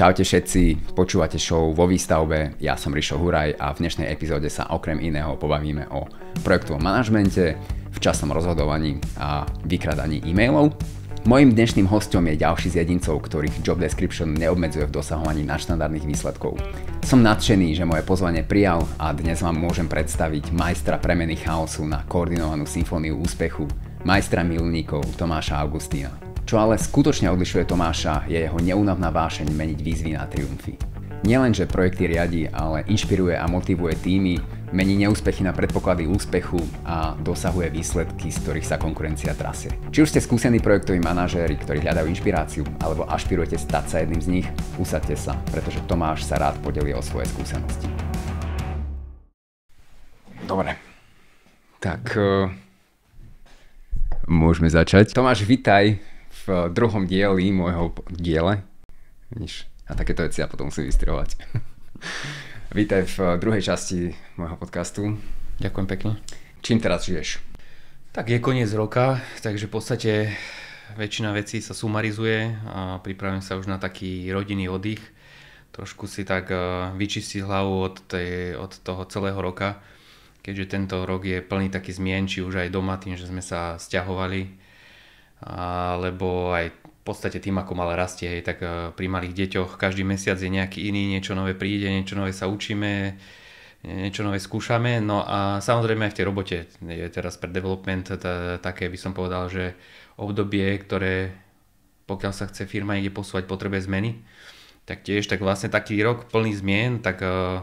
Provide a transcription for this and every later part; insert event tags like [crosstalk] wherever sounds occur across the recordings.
Čaute všetci, počúvate show vo výstavbe, ja som Rišo Huraj a v dnešnej epizóde sa okrem iného pobavíme o projektovom manažmente, včasnom rozhodovaní a vykradaní e-mailov. Mojím dnešným hostom je ďalší z jedincov, ktorých job description neobmedzuje v dosahovaní na štandardných výsledkov. Som nadšený, že moje pozvanie prijal a dnes vám môžem predstaviť majstra premeny chaosu na koordinovanú symfóniu úspechu, majstra milníkov Tomáša Augustína. Čo ale skutočne odlišuje Tomáša, je jeho neunavná vášeň meniť výzvy na triumfy. Nielenže projekty riadi, ale inšpiruje a motivuje týmy, mení neúspechy na predpoklady úspechu a dosahuje výsledky, z ktorých sa konkurencia trasie. Či už ste skúsení projektoví manažéri, ktorí hľadajú inšpiráciu, alebo ašpirujete stať sa jedným z nich, usadte sa, pretože Tomáš sa rád podelí o svoje skúsenosti. Dobre. Tak, uh, môžeme začať. Tomáš, vitaj v eh, druhom dieli môjho diele. Vidíš? A takéto veci ja potom musím vystrihovať. [laughs] Vítaj v eh, druhej časti môjho podcastu. Ďakujem pekne. Čím teraz žiješ? Tak je koniec roka, takže v podstate väčšina vecí sa sumarizuje a pripravím sa už na taký rodinný oddych. Trošku si tak eh, vyčistiť hlavu od, tej, od toho celého roka, keďže tento rok je plný taký zmien, či už aj doma tým, že sme sa stiahovali lebo aj v podstate tým, ako mal rastie, hej, tak eh, pri malých deťoch každý mesiac je nejaký iný, niečo nové príde, niečo nové sa učíme, niečo nové skúšame. No a samozrejme aj v tej robote je teraz pre development také by som povedal, že obdobie, ktoré pokiaľ sa chce firma niekde posúvať, potrebuje zmeny. Tak tiež, tak vlastne taký rok plný zmien, tak uh,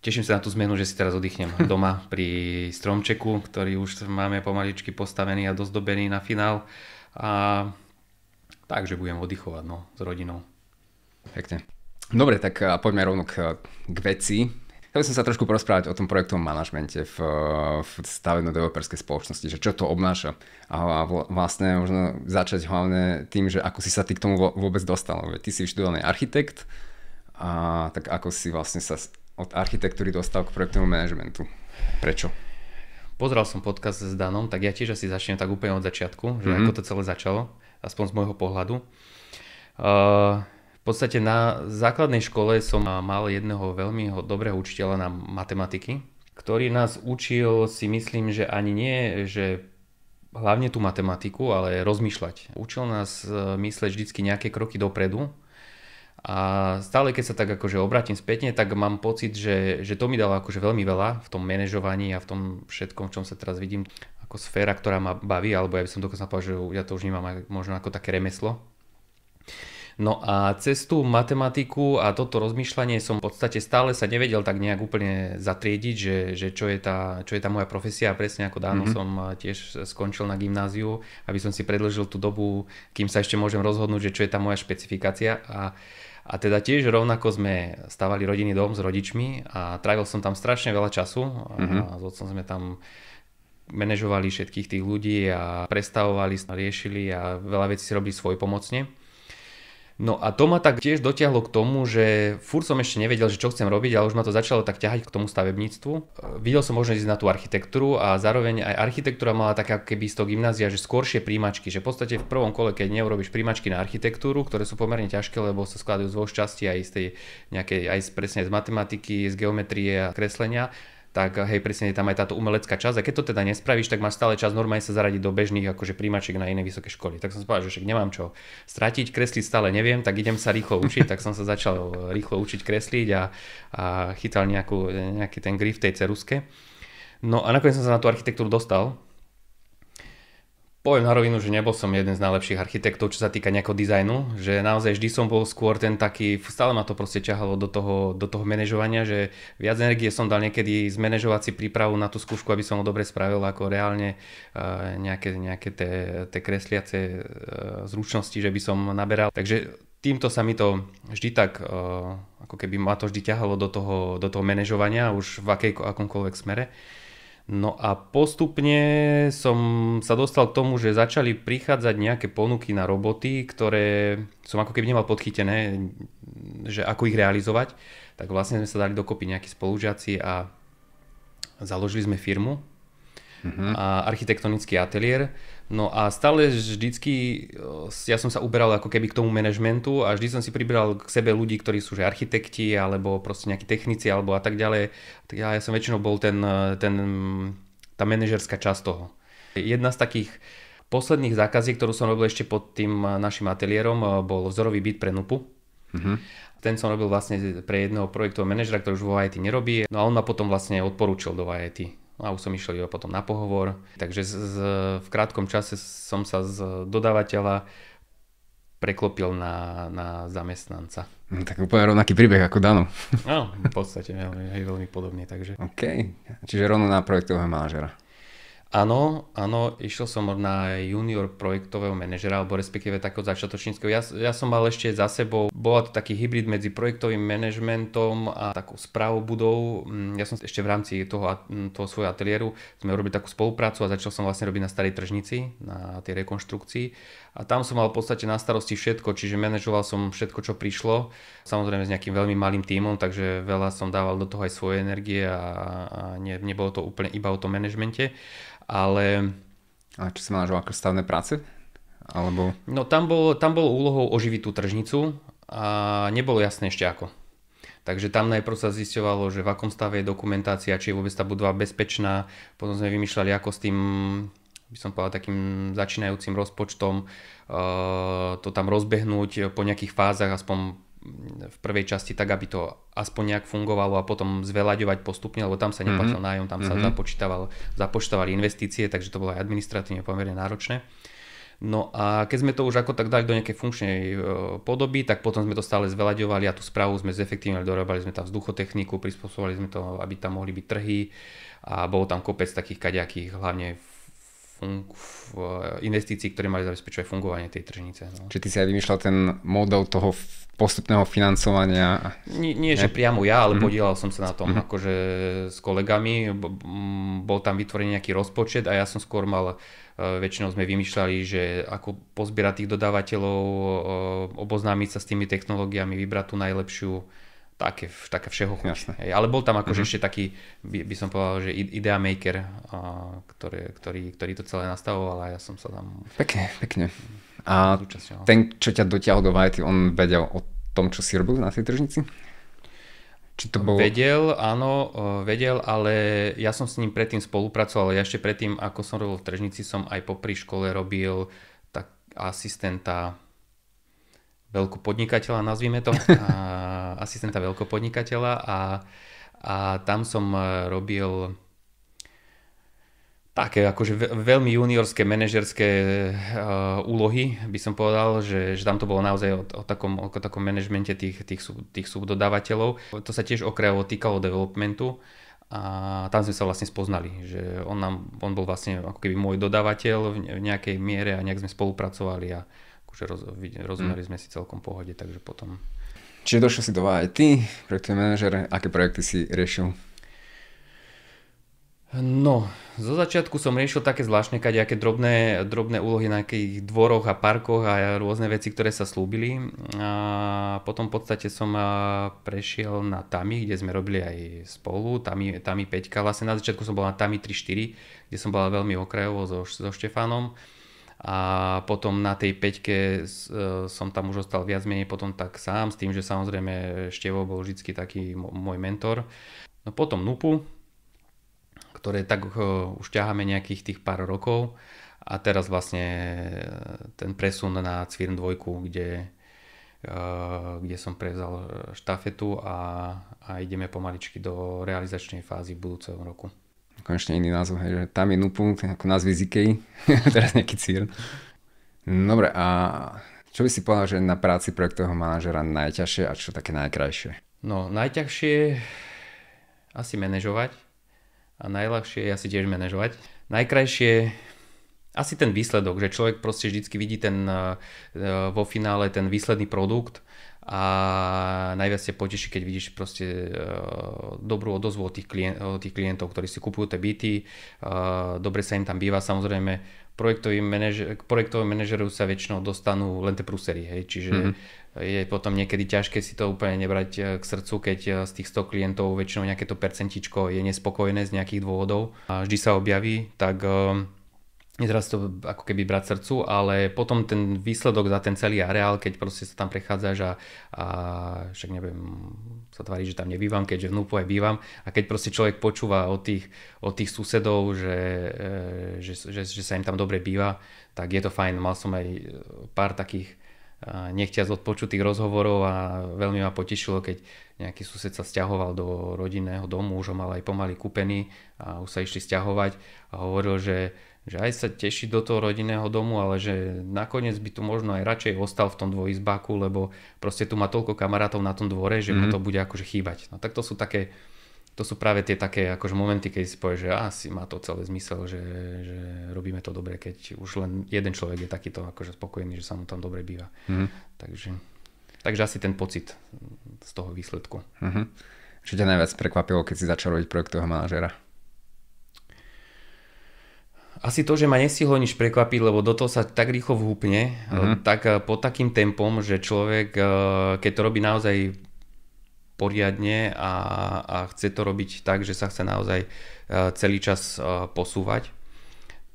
Teším sa na tú zmenu, že si teraz oddychnem [laughs] doma pri stromčeku, ktorý už máme pomaličky postavený a dozdobený na finál. A takže budem oddychovať no, s rodinou. Pekne. Dobre, tak poďme rovno k, k veci. Chcel som sa trošku porozprávať o tom projektovom manažmente v, v stavebno developerskej spoločnosti, že čo to obnáša a vlastne možno začať hlavne tým, že ako si sa ty k tomu vôbec dostal. Ty si vyštudovaný architekt, a tak ako si vlastne sa od architektúry dostal k projektovému manažmentu? Prečo? Pozrel som podcast s Danom, tak ja tiež asi začnem tak úplne od začiatku, že mm-hmm. ako to celé začalo, aspoň z môjho pohľadu. Uh, v podstate na základnej škole som mal jedného veľmi dobrého učiteľa na matematiky, ktorý nás učil si myslím, že ani nie, že hlavne tú matematiku, ale rozmýšľať. Učil nás e, mysleť vždycky nejaké kroky dopredu, a stále keď sa tak akože obrátim spätne, tak mám pocit, že, že to mi dalo akože veľmi veľa v tom manažovaní a v tom všetkom, v čom sa teraz vidím ako sféra, ktorá ma baví, alebo ja by som dokonca povedal, že ja to už nemám možno ako také remeslo. No a cez tú matematiku a toto rozmýšľanie som v podstate stále sa nevedel tak nejak úplne zatriediť, že, že čo, je tá, čo je tá moja profesia. Presne ako dávno mm-hmm. som eh, tiež skončil na gymnáziu, aby som si predlžil tú dobu, kým sa ešte môžem rozhodnúť, že čo je tá moja špecifikácia. A a teda tiež rovnako sme stavali rodinný dom s rodičmi a trávil som tam strašne veľa času. Mm-hmm. A mhm. s otcom sme tam manažovali všetkých tých ľudí a prestavovali, riešili a veľa vecí si robili svoj pomocne. No a to ma tak tiež dotiahlo k tomu, že fur som ešte nevedel, že čo chcem robiť, ale už ma to začalo tak ťahať k tomu stavebníctvu. Videl som možnosť ísť na tú architektúru a zároveň aj architektúra mala taká keby z toho gymnázia, že skôršie príjmačky, že v podstate v prvom kole, keď neurobiš príjmačky na architektúru, ktoré sú pomerne ťažké, lebo sa skladajú z dvoch častí aj z tej nejakej, aj presne z matematiky, z geometrie a kreslenia, tak hej, presne je tam aj táto umelecká časť. A keď to teda nespravíš, tak máš stále čas normálne sa zaradiť do bežných akože príjmačiek na iné vysoké školy. Tak som si povedal, že však nemám čo stratiť, kresliť stále neviem, tak idem sa rýchlo učiť, tak som sa začal rýchlo učiť kresliť a, a chytal nejakú, nejaký ten grif tej ceruske. No a nakoniec som sa na tú architektúru dostal, Poviem na rovinu, že nebol som jeden z najlepších architektov, čo sa týka nejakého dizajnu, že naozaj vždy som bol skôr ten taký, stále ma to proste ťahalo do toho, do toho manažovania, že viac energie som dal niekedy zmanéžovať si prípravu na tú skúšku, aby som ho dobre spravil, ako reálne uh, nejaké, nejaké tie kresliace eh, zručnosti, že by som naberal. Takže týmto sa mi to vždy tak, eh, ako keby ma to vždy ťahalo do toho, do toho manažovania, už v akej, akomkoľvek smere. No a postupne som sa dostal k tomu, že začali prichádzať nejaké ponuky na roboty, ktoré som ako keby nemal podchytené, že ako ich realizovať. Tak vlastne sme sa dali dokopy nejakí spolužiaci a založili sme firmu uh-huh. a architektonický ateliér. No a stále vždycky, eh, ja som sa uberal ako keby k tomu manažmentu a vždy som si pribral k sebe ľudí, ktorí sú že architekti alebo proste nejakí technici alebo a tak ďalej. Ja, ja som väčšinou bol ten, eh, ten, tá manažerská časť toho. Jedna z takých posledných zákaziek, ktorú som robil ešte pod tým eh, našim ateliérom, bol vzorový byt pre NUPu. Mm-hmm. Ten som robil vlastne pre jedného projektového manažera, ktorý už vo IT nerobí. No a on ma potom vlastne odporúčil do IT. No a už som išiel iba potom na pohovor. Takže z, z, v krátkom čase som sa z dodávateľa preklopil na, na zamestnanca. Hm, tak úplne rovnaký príbeh ako Dano. Áno, v podstate veľmi, veľmi podobný. Takže. OK, čiže rovno na projektového manažera. Áno, áno, išiel som na junior projektového manažera, alebo respektíve takého začiatočníckého. Ja, ja som mal ešte za sebou, bola to taký hybrid medzi projektovým manažmentom a takou správou budov. Mm, ja som ešte v rámci toho, toho svojho ateliéru, sme robili takú spoluprácu a začal som vlastne robiť na starej tržnici, na tej rekonštrukcii. A tam som mal v podstate na starosti všetko, čiže manažoval som všetko, čo prišlo. Samozrejme s nejakým veľmi malým tímom, takže veľa som dával do toho aj svoje energie a, a ne, nebolo to úplne iba o tom manažmente ale... A čo si manažoval ako stavné práce? Alebo... No tam bolo, tam bolo úlohou oživiť tú tržnicu a nebolo jasné ešte ako. Takže tam najprv sa zisťovalo, že v akom stave je dokumentácia, či je vôbec tá budova bezpečná. Potom sme vymýšľali, ako s tým, by som povedal, takým začínajúcim rozpočtom uh, to tam rozbehnúť po nejakých fázach, aspoň v prvej časti tak, aby to aspoň nejak fungovalo a potom zveľaďovať postupne, lebo tam sa neplatil mm-hmm. nájom, tam sa mm-hmm. započítaval, započítavali investície, takže to bolo aj administratívne pomerne náročné. No a keď sme to už ako tak dali do nejakej funkčnej e, podoby, tak potom sme to stále zveľaďovali a tú správu sme zefektívne dorobali sme tam vzduchotechniku, prispôsobili sme to, aby tam mohli byť trhy a bolo tam kopec takých kaďakých, hlavne v v investícií, ktoré mali zabezpečovať fungovanie tej tržnice. No. Čiže ty si aj vymýšľal ten model toho postupného financovania? Nie, nie že priamo ja, ale mm-hmm. podielal som sa na tom mm-hmm. akože s kolegami. Bol tam vytvorený nejaký rozpočet a ja som skôr mal, e, väčšinou sme vymýšľali, že ako pozbierať tých dodávateľov, e, oboznámiť sa s tými technológiami, vybrať tú najlepšiu také, všeho. všehochuť. Jasne. Hej, ale bol tam akože mm-hmm. ešte taký, by, by som povedal, že idea maker, a, ktorý, ktorý, ktorý to celé nastavoval a ja som sa tam... Pekne, pekne. A zúčasňoval. ten, čo ťa dotiahol do Vajety, on vedel o tom, čo si robil na tej tržnici? Či to bol... Vedel, áno, e, vedel, ale ja som s ním predtým spolupracoval. Ja ešte predtým, ako som robil v tržnici, som aj popri škole robil tak asistenta veľkopodnikateľa, nazvime to, [laughs] a asistenta veľkopodnikateľa a, a tam som e, robil také akože veľmi juniorské, manažerské uh, úlohy, by som povedal, že, že tam to bolo naozaj o, o takom, o takom manažmente tých, tých, sub, tých subdodávateľov. To sa tiež okrajovo týkalo developmentu a tam sme sa vlastne spoznali, že on, nám, on bol vlastne ako keby môj dodávateľ v nejakej miere a nejak sme spolupracovali a, akože roz, rozumeli mm. sme si celkom pohode, takže potom... Čiže došiel si do IT, projektový manažer, aké projekty si riešil? No, zo začiatku som riešil také zvláštne kadejaké drobné, drobné úlohy na nejakých dvoroch a parkoch a rôzne veci, ktoré sa slúbili. A potom v podstate som prešiel na Tami, kde sme robili aj spolu, Tami, Tami 5, vlastne na začiatku som bol na Tami 3-4, kde som bol veľmi okrajovo so, so Štefánom a potom na tej peťke e, som tam už ostal viac menej potom tak sám, s tým, že samozrejme Števo bol vždy taký môj mentor. No potom NUPu, ktoré tak e, už ťaháme nejakých tých pár rokov a teraz vlastne e, ten presun na Cvirn 2, kde, kde som prevzal štafetu a, a ideme pomaličky do realizačnej fázy v budúceho roku konečne iný názov, hej, že tam je Nupunk, ako názvy z Ikei, [laughs] teraz nejaký cír. Dobre, a čo by si povedal, že na práci projektového manažera najťažšie a čo také najkrajšie? No, najťažšie asi manažovať a najľahšie je asi tiež manažovať. Najkrajšie asi ten výsledok, že človek proste vždycky vidí ten, eh, eh, vo finále ten výsledný produkt a najviac ťa poteší, keď vidíš proste eh, dobrú odozvu od tých, klient, od tých klientov, ktorí si kupujú tie byty, eh, dobre sa im tam býva, samozrejme manažer, k projektovým manažerom sa väčšinou dostanú len tie prúsery, hej, čiže mm-hmm. je potom niekedy ťažké si to úplne nebrať eh, k srdcu, keď z tých 100 klientov väčšinou nejaké to percentičko je nespokojné z nejakých dôvodov a vždy sa objaví, tak teraz to ako keby brať srdcu, ale potom ten výsledok za ten celý areál, keď proste sa tam prechádzaš a, a však neviem, sa tvári, že tam nebývam, keďže v Núpove bývam a keď proste človek počúva od tých, od tých susedov, že, e, že, že, že sa im tam dobre býva, tak je to fajn. Mal som aj pár takých e, nechťac odpočutých rozhovorov a veľmi ma potešilo, keď nejaký sused sa stiahoval do rodinného domu, už ho mal aj pomaly kúpený a už sa išli stiahovať a hovoril, že že aj sa teší do toho rodinného domu, ale že nakoniec by tu možno aj radšej ostal v tom dvojizbáku, lebo proste tu má toľko kamarátov na tom dvore, že mm. mu mhm. to bude akože chýbať. No tak to sú také, to sú práve tie také akože momenty, keď si povie, že asi má to celý zmysel, že, že robíme to dobre, keď už len jeden človek je takýto akože spokojný, že sa mu tam dobre býva. Mm. Takže, takže asi ten pocit z toho výsledku. Mm-hmm. Čo ťa najviac prekvapilo, keď si začal robiť projektového manažera? Asi to, že ma nestihlo nič prekvapiť, lebo do toho sa tak rýchlo vhúpne, mm-hmm. tak eh, pod takým tempom, že človek, eh, keď to robí naozaj poriadne a, a chce to robiť tak, že sa chce naozaj celý čas posúvať,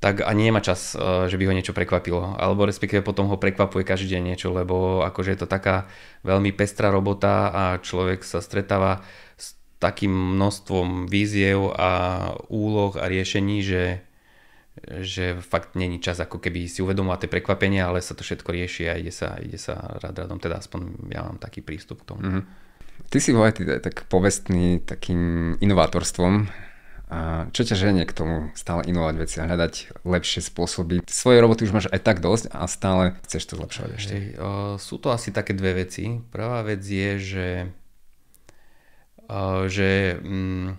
tak ani nemá čas, že by ho niečo prekvapilo. Alebo respektíve potom ho prekvapuje každý deň niečo, lebo akože je to taká veľmi pestrá robota a človek sa stretáva s takým množstvom víziev a úloh a riešení, že že fakt není čas ako keby si uvedomovať tie prekvapenia, ale sa to všetko rieši a ide sa, ide sa rad radom, teda aspoň ja mám taký prístup k tomu. Mm-hmm. Ty si bohatý tak povestný takým inovátorstvom. A čo ťa ženie k tomu stále inovať veci a hľadať lepšie spôsoby? Svoje roboty už máš aj tak dosť a stále chceš to zlepšovať ešte. Hej, o, sú to asi také dve veci. Prvá vec je, že, o, že mm,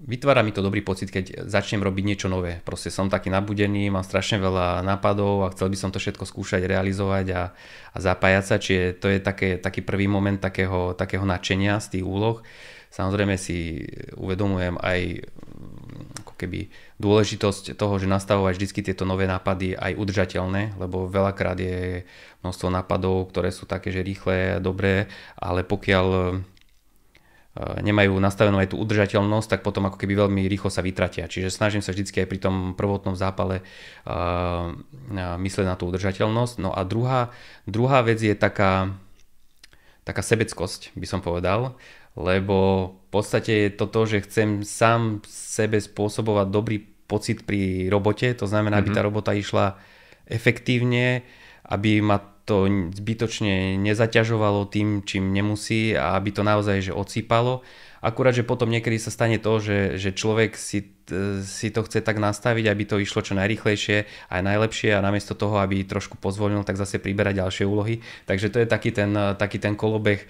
vytvára mi to dobrý pocit, keď začnem robiť niečo nové. Proste som taký nabudený, mám strašne veľa nápadov a chcel by som to všetko skúšať, realizovať a, a zapájať sa. Čiže to je také, taký prvý moment takého, takého nadšenia z tých úloh. Samozrejme si uvedomujem aj mm, ako keby dôležitosť toho, že nastavovať vždy tieto nové nápady aj udržateľné, lebo veľakrát je množstvo nápadov, ktoré sú také, že rýchle a dobré, ale pokiaľ E, nemajú nastavenú aj tú udržateľnosť, tak potom ako keby veľmi rýchlo sa vytratia. Čiže snažím sa vždycky aj pri tom prvotnom zápale uh, e, e, myslieť na tú udržateľnosť. No a druhá, druhá vec je taká, taká sebeckosť, by som povedal, lebo v podstate je to to, že chcem sám sebe spôsobovať dobrý pocit pri robote, to znamená, mm-hmm. aby mhm. tá robota išla efektívne, aby ma to zbytočne nezaťažovalo tým, čím nemusí a aby to naozaj že odsýpalo. Akurát, že potom niekedy sa stane to, že, že človek si, si to chce tak nastaviť, aby to išlo čo najrychlejšie a najlepšie a namiesto toho, aby trošku pozvolnil, tak zase priberá ďalšie úlohy. Takže to je taký ten, taký ten kolobeh, eh,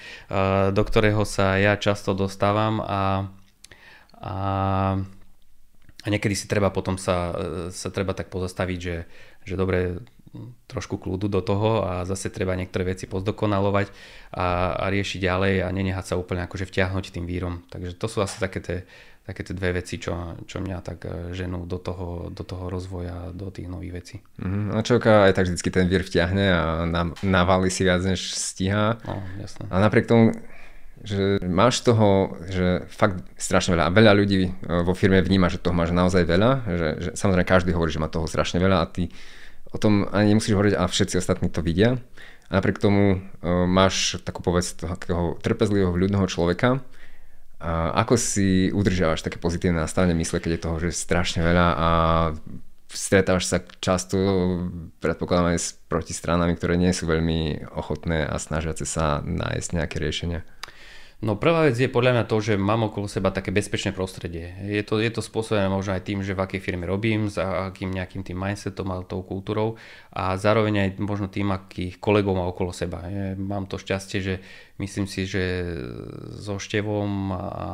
do ktorého sa ja často dostávam a, a a niekedy si treba potom sa, eh, sa treba tak pozastaviť, že, že dobre, trošku kľudu do toho a zase treba niektoré veci pozdokonalovať a, a riešiť ďalej a nenehať sa úplne akože vťahnuť tým vírom. Takže to sú asi také tie, také tie dve veci, čo, čo mňa tak e, ženú do toho, do toho rozvoja, do tých nových vecí. Mm-hmm. A čo aj tak vždycky ten vír vťahne a navali si viac, než stíha. No, jasné. A napriek tomu že máš toho, že fakt strašne veľa a veľa ľudí e, vo firme vníma, že toho máš naozaj veľa, že, že samozrejme každý hovorí, že má toho strašne veľa a ty o tom ani nemusíš hovoriť a všetci ostatní to vidia. A napriek tomu e, máš takú povesť toho trpezlivého, ľudného človeka. A ako si udržiavaš také pozitívne nastavenie mysle, keď je toho že strašne veľa a stretávaš sa často, predpokladám aj s protistranami, ktoré nie sú veľmi ochotné a snažiace sa nájsť nejaké riešenia? No prvá vec je podľa mňa to, že mám okolo seba také bezpečné prostredie. Je to, je to spôsobené možno aj tým, že v akej firme robím, s akým nejakým tým mindsetom a tou kultúrou a zároveň aj možno tým, akých kolegov mám okolo seba. Je, mám to šťastie, že myslím si, že so Števom a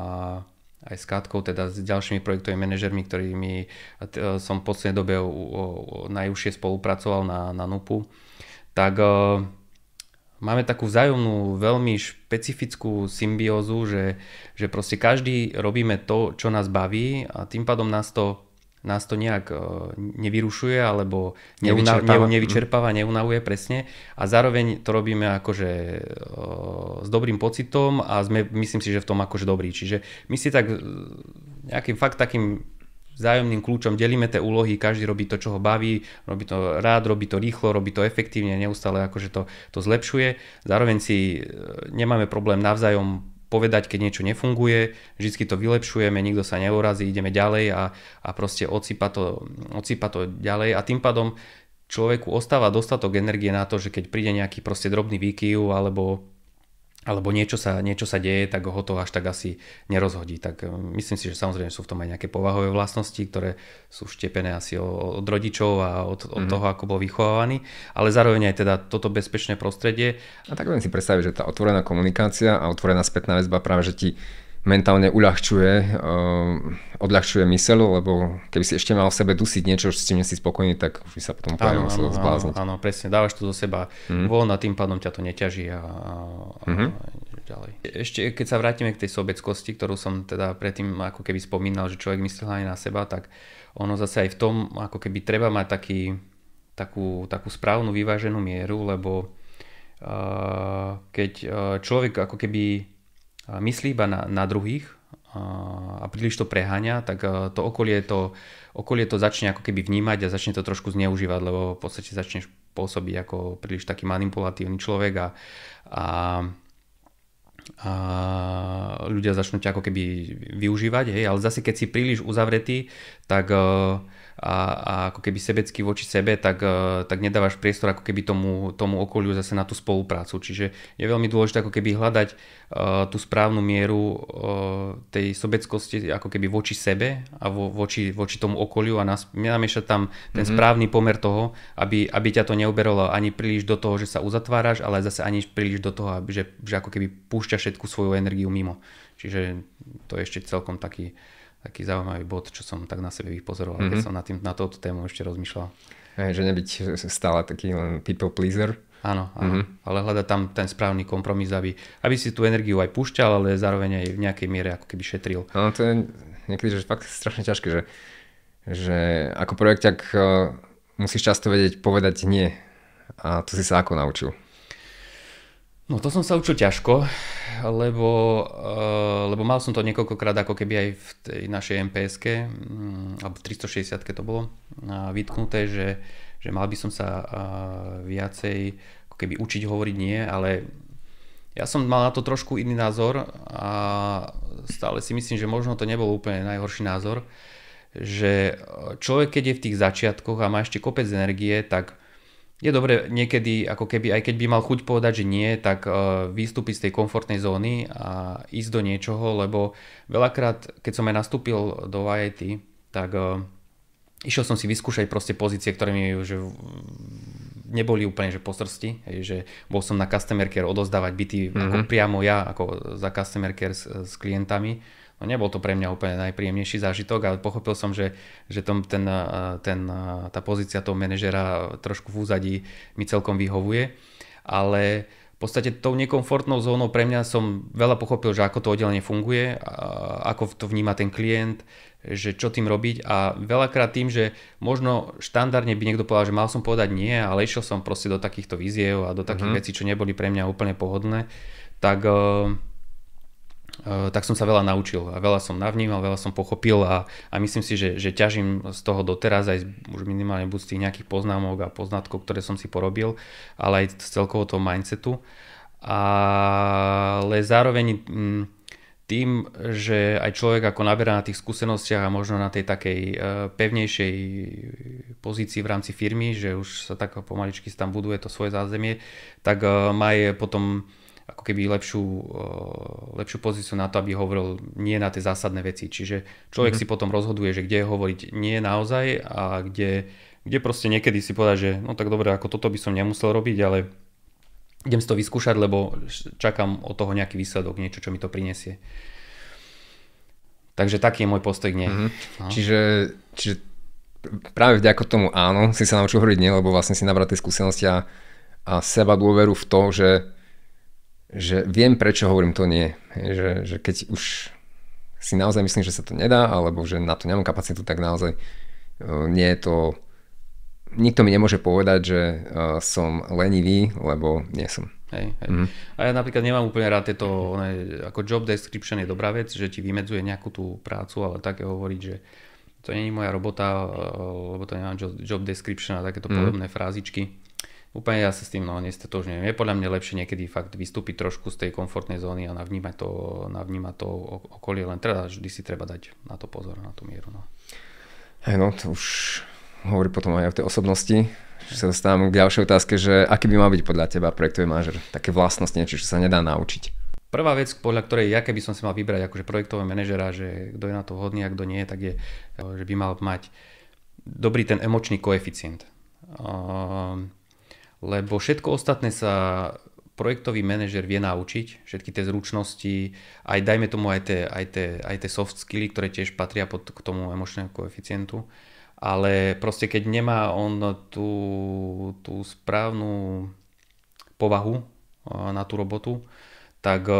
aj s Katkou, teda s ďalšími projektovými manažermi, ktorými e, som v poslednej dobe najúžšie spolupracoval na, na NUPu, tak e, máme takú vzájomnú, veľmi špecifickú symbiózu, že, že proste každý robíme to, čo nás baví a tým pádom nás to, nás to nejak e, nevyrušuje alebo nevyčerpáva, nevyčerpáva mhm. neunavuje presne a zároveň to robíme akože e, s dobrým pocitom a sme, myslím si, že v tom akože dobrý. Čiže my si tak e, nejakým fakt takým vzájomným kľúčom delíme tie úlohy, každý robí to, čo ho baví, robí to rád, robí to rýchlo, robí to efektívne, neustále akože to, to zlepšuje. Zároveň si e, nemáme problém navzájom povedať, keď niečo nefunguje, vždy to vylepšujeme, nikto sa neurazí, ideme ďalej a, a proste odsýpa to, odsýpa to ďalej a tým pádom človeku ostáva dostatok energie na to, že keď príde nejaký proste drobný výkyv alebo alebo niečo sa, niečo sa deje, tak ho to až tak asi nerozhodí. Tak e, myslím si, že samozrejme sú v tom aj nejaké povahové vlastnosti, ktoré sú štepené asi od rodičov a od, mm-hmm. toho, ako bol vychovávaný, ale zároveň aj teda toto bezpečné prostredie. A tak viem si predstaviť, že tá otvorená komunikácia a otvorená spätná väzba práve, že ti mentálne uľahčuje, eh, odľahčuje myseľ, lebo keby si ešte mal v sebe dusiť niečo, s čím si spokojný, tak by sa potom úplne musel zblázniť. Áno, presne, dávaš to zo seba mm. von a tým pádom ťa to neťaží a, a, mm-hmm. a mhm. ďalej. Ešte keď sa vrátime k tej sobeckosti, ktorú som teda predtým ako keby spomínal, že človek myslí aj na seba, tak ono zase aj v tom, ako keby treba mať taký, takú, takú správnu vyváženú mieru, lebo uh, keď uh, človek ako keby myslí iba na, na druhých a príliš to preháňa, tak e, to okolie, to okolie to začne ako keby vnímať a začne to trošku zneužívať, lebo v podstate začneš pôsobiť ako príliš taký manipulatívny človek a, a, a ľudia začnú ťa ako keby využívať, hej, ale zase keď si príliš uzavretý, tak uh, a, a ako keby sebecký voči sebe, tak, e, tak nedávaš priestor ako keby tomu, tomu okoliu zase na tú spoluprácu. Čiže je veľmi dôležité ako keby hľadať uh, tú správnu mieru uh, tej sobeckosti ako keby voči sebe a vo, voči, voči tomu okoliu a nás, namiešať tam ten mm-hmm. správny pomer toho, aby, aby ťa to neuberalo ani príliš do toho, že sa uzatváraš, ale zase ani príliš do toho, že, že ako keby púšťaš všetku svoju energiu mimo. Čiže to je ešte celkom taký taký zaujímavý bod, čo som tak na sebe vypozoroval, mm-hmm. keď mhm. som na, tým, na touto tému ešte rozmýšľal. Hey, že nebyť stále taký len people pleaser. Áno, áno. Mm-hmm. ale hľadať tam ten správny kompromis, aby, aby si tú energiu aj púšťal, ale zároveň aj v nejakej miere ako keby šetril. No to je niekedy že fakt strašne ťažké, že, že ako projekťak eh, musíš často vedieť povedať nie. A to si sa ako naučil? No to som sa učil ťažko, lebo, eh, lebo mal som to niekoľkokrát ako keby aj v tej našej mps mm, alebo v 360 to bolo, vytknuté, že, že mal by som sa eh, viacej ako keby učiť hovoriť nie, ale ja som mal na to trošku iný názor a stále si myslím, že možno to nebol úplne najhorší názor, že človek keď je v tých začiatkoch a má ešte kopec energie, tak je dobre niekedy, ako keby, aj keď by mal chuť povedať, že nie, tak eh, vystúpiť z tej komfortnej zóny a ísť do niečoho, lebo veľakrát, keď som aj nastúpil do YIT, tak eh, išiel som si vyskúšať proste pozície, ktoré mi už neboli úplne že po hej, že bol som na customer care odozdávať byty mm-hmm. ako mhm. priamo ja ako za customer care s, s klientami No nebol to pre mňa úplne najpríjemnejší zážitok, ale pochopil som, že, že tom, ten, eh, ten, eh, tá pozícia toho manažera trošku v úzadí mi celkom vyhovuje. Ale v podstate tou nekomfortnou zónou pre mňa som veľa pochopil, že ako to oddelenie funguje, ako to vníma ten klient, že čo tým robiť a veľakrát tým, že možno štandardne by niekto povedal, že mal som povedať nie, ale išiel som proste do takýchto víziev a do takých mm-hmm. vecí, čo neboli pre mňa úplne pohodlné, tak uh, Eh, tak som sa veľa naučil a veľa som navnímal, veľa som pochopil a, a myslím si, že, že ťažím z toho doteraz aj už minimálne buď z tých nejakých poznámok a poznatkov, ktoré som si porobil, ale aj z celkovo toho mindsetu. Ale zároveň mm, tým, že aj človek ako naberá na tých skúsenostiach a možno na tej takej eh, pevnejšej pozícii v rámci firmy, že už sa tak pomaličky tam buduje to svoje zázemie, tak eh, má je potom ako keby lepšiu, eh, lepšiu pozíciu na to, aby hovoril nie na tie zásadné veci. Čiže človek mm-hmm. si potom rozhoduje, že kde hovoriť nie naozaj a kde, kde proste niekedy si povedať, že no tak dobre, ako toto by som nemusel robiť, ale idem si to vyskúšať, lebo čakám od toho nejaký výsledok, niečo, čo mi to prinesie. Takže taký je môj postoj nie. Mm-hmm. No. Čiže, čiže práve vďaka tomu áno, si sa naučil hovoriť nie, lebo vlastne si nabral tie skúsenosti a, a seba dôveru v to, že že viem, prečo hovorím to nie. Že, že keď už si naozaj myslím, že sa to nedá, alebo že na to nemám kapacitu, tak naozaj e, nie je to... Nikto mi nemôže povedať, že e, som lenivý, lebo nie som. Hej, hej. Mm-hmm. A ja napríklad nemám úplne rád tieto, one, ako job description je dobrá vec, že ti vymedzuje nejakú tú prácu, ale také hovoriť, že to není moja robota, e, lebo to nemám job, description a takéto mm. podobné frázičky. Úplne ja sa s tým no, nestotožňujem. Je podľa mňa lepšie niekedy fakt vystúpiť trošku z tej komfortnej zóny a navnímať to, navnímať to okolie, len teda vždy si treba dať na to pozor, na tú mieru. No. Hey no to už hovorí potom aj o tej osobnosti. Že sa dostávam k ďalšej otázke, že aký by mal byť podľa teba projektový manažer? Také vlastnosti, niečo, čo sa nedá naučiť. Prvá vec, podľa ktorej ja keby som si mal vybrať akože projektového manažera, že kto je na to vhodný a kto nie, tak je, že by mal mať dobrý ten emočný koeficient. Ehm, lebo všetko ostatné sa projektový manažer vie naučiť, všetky tie zručnosti, aj dajme tomu aj tie, aj tie, aj tie soft skilly, ktoré tiež patria pod, k tomu emočnému koeficientu, ale proste keď nemá on tú, tú správnu povahu eh, na tú robotu, tak eh,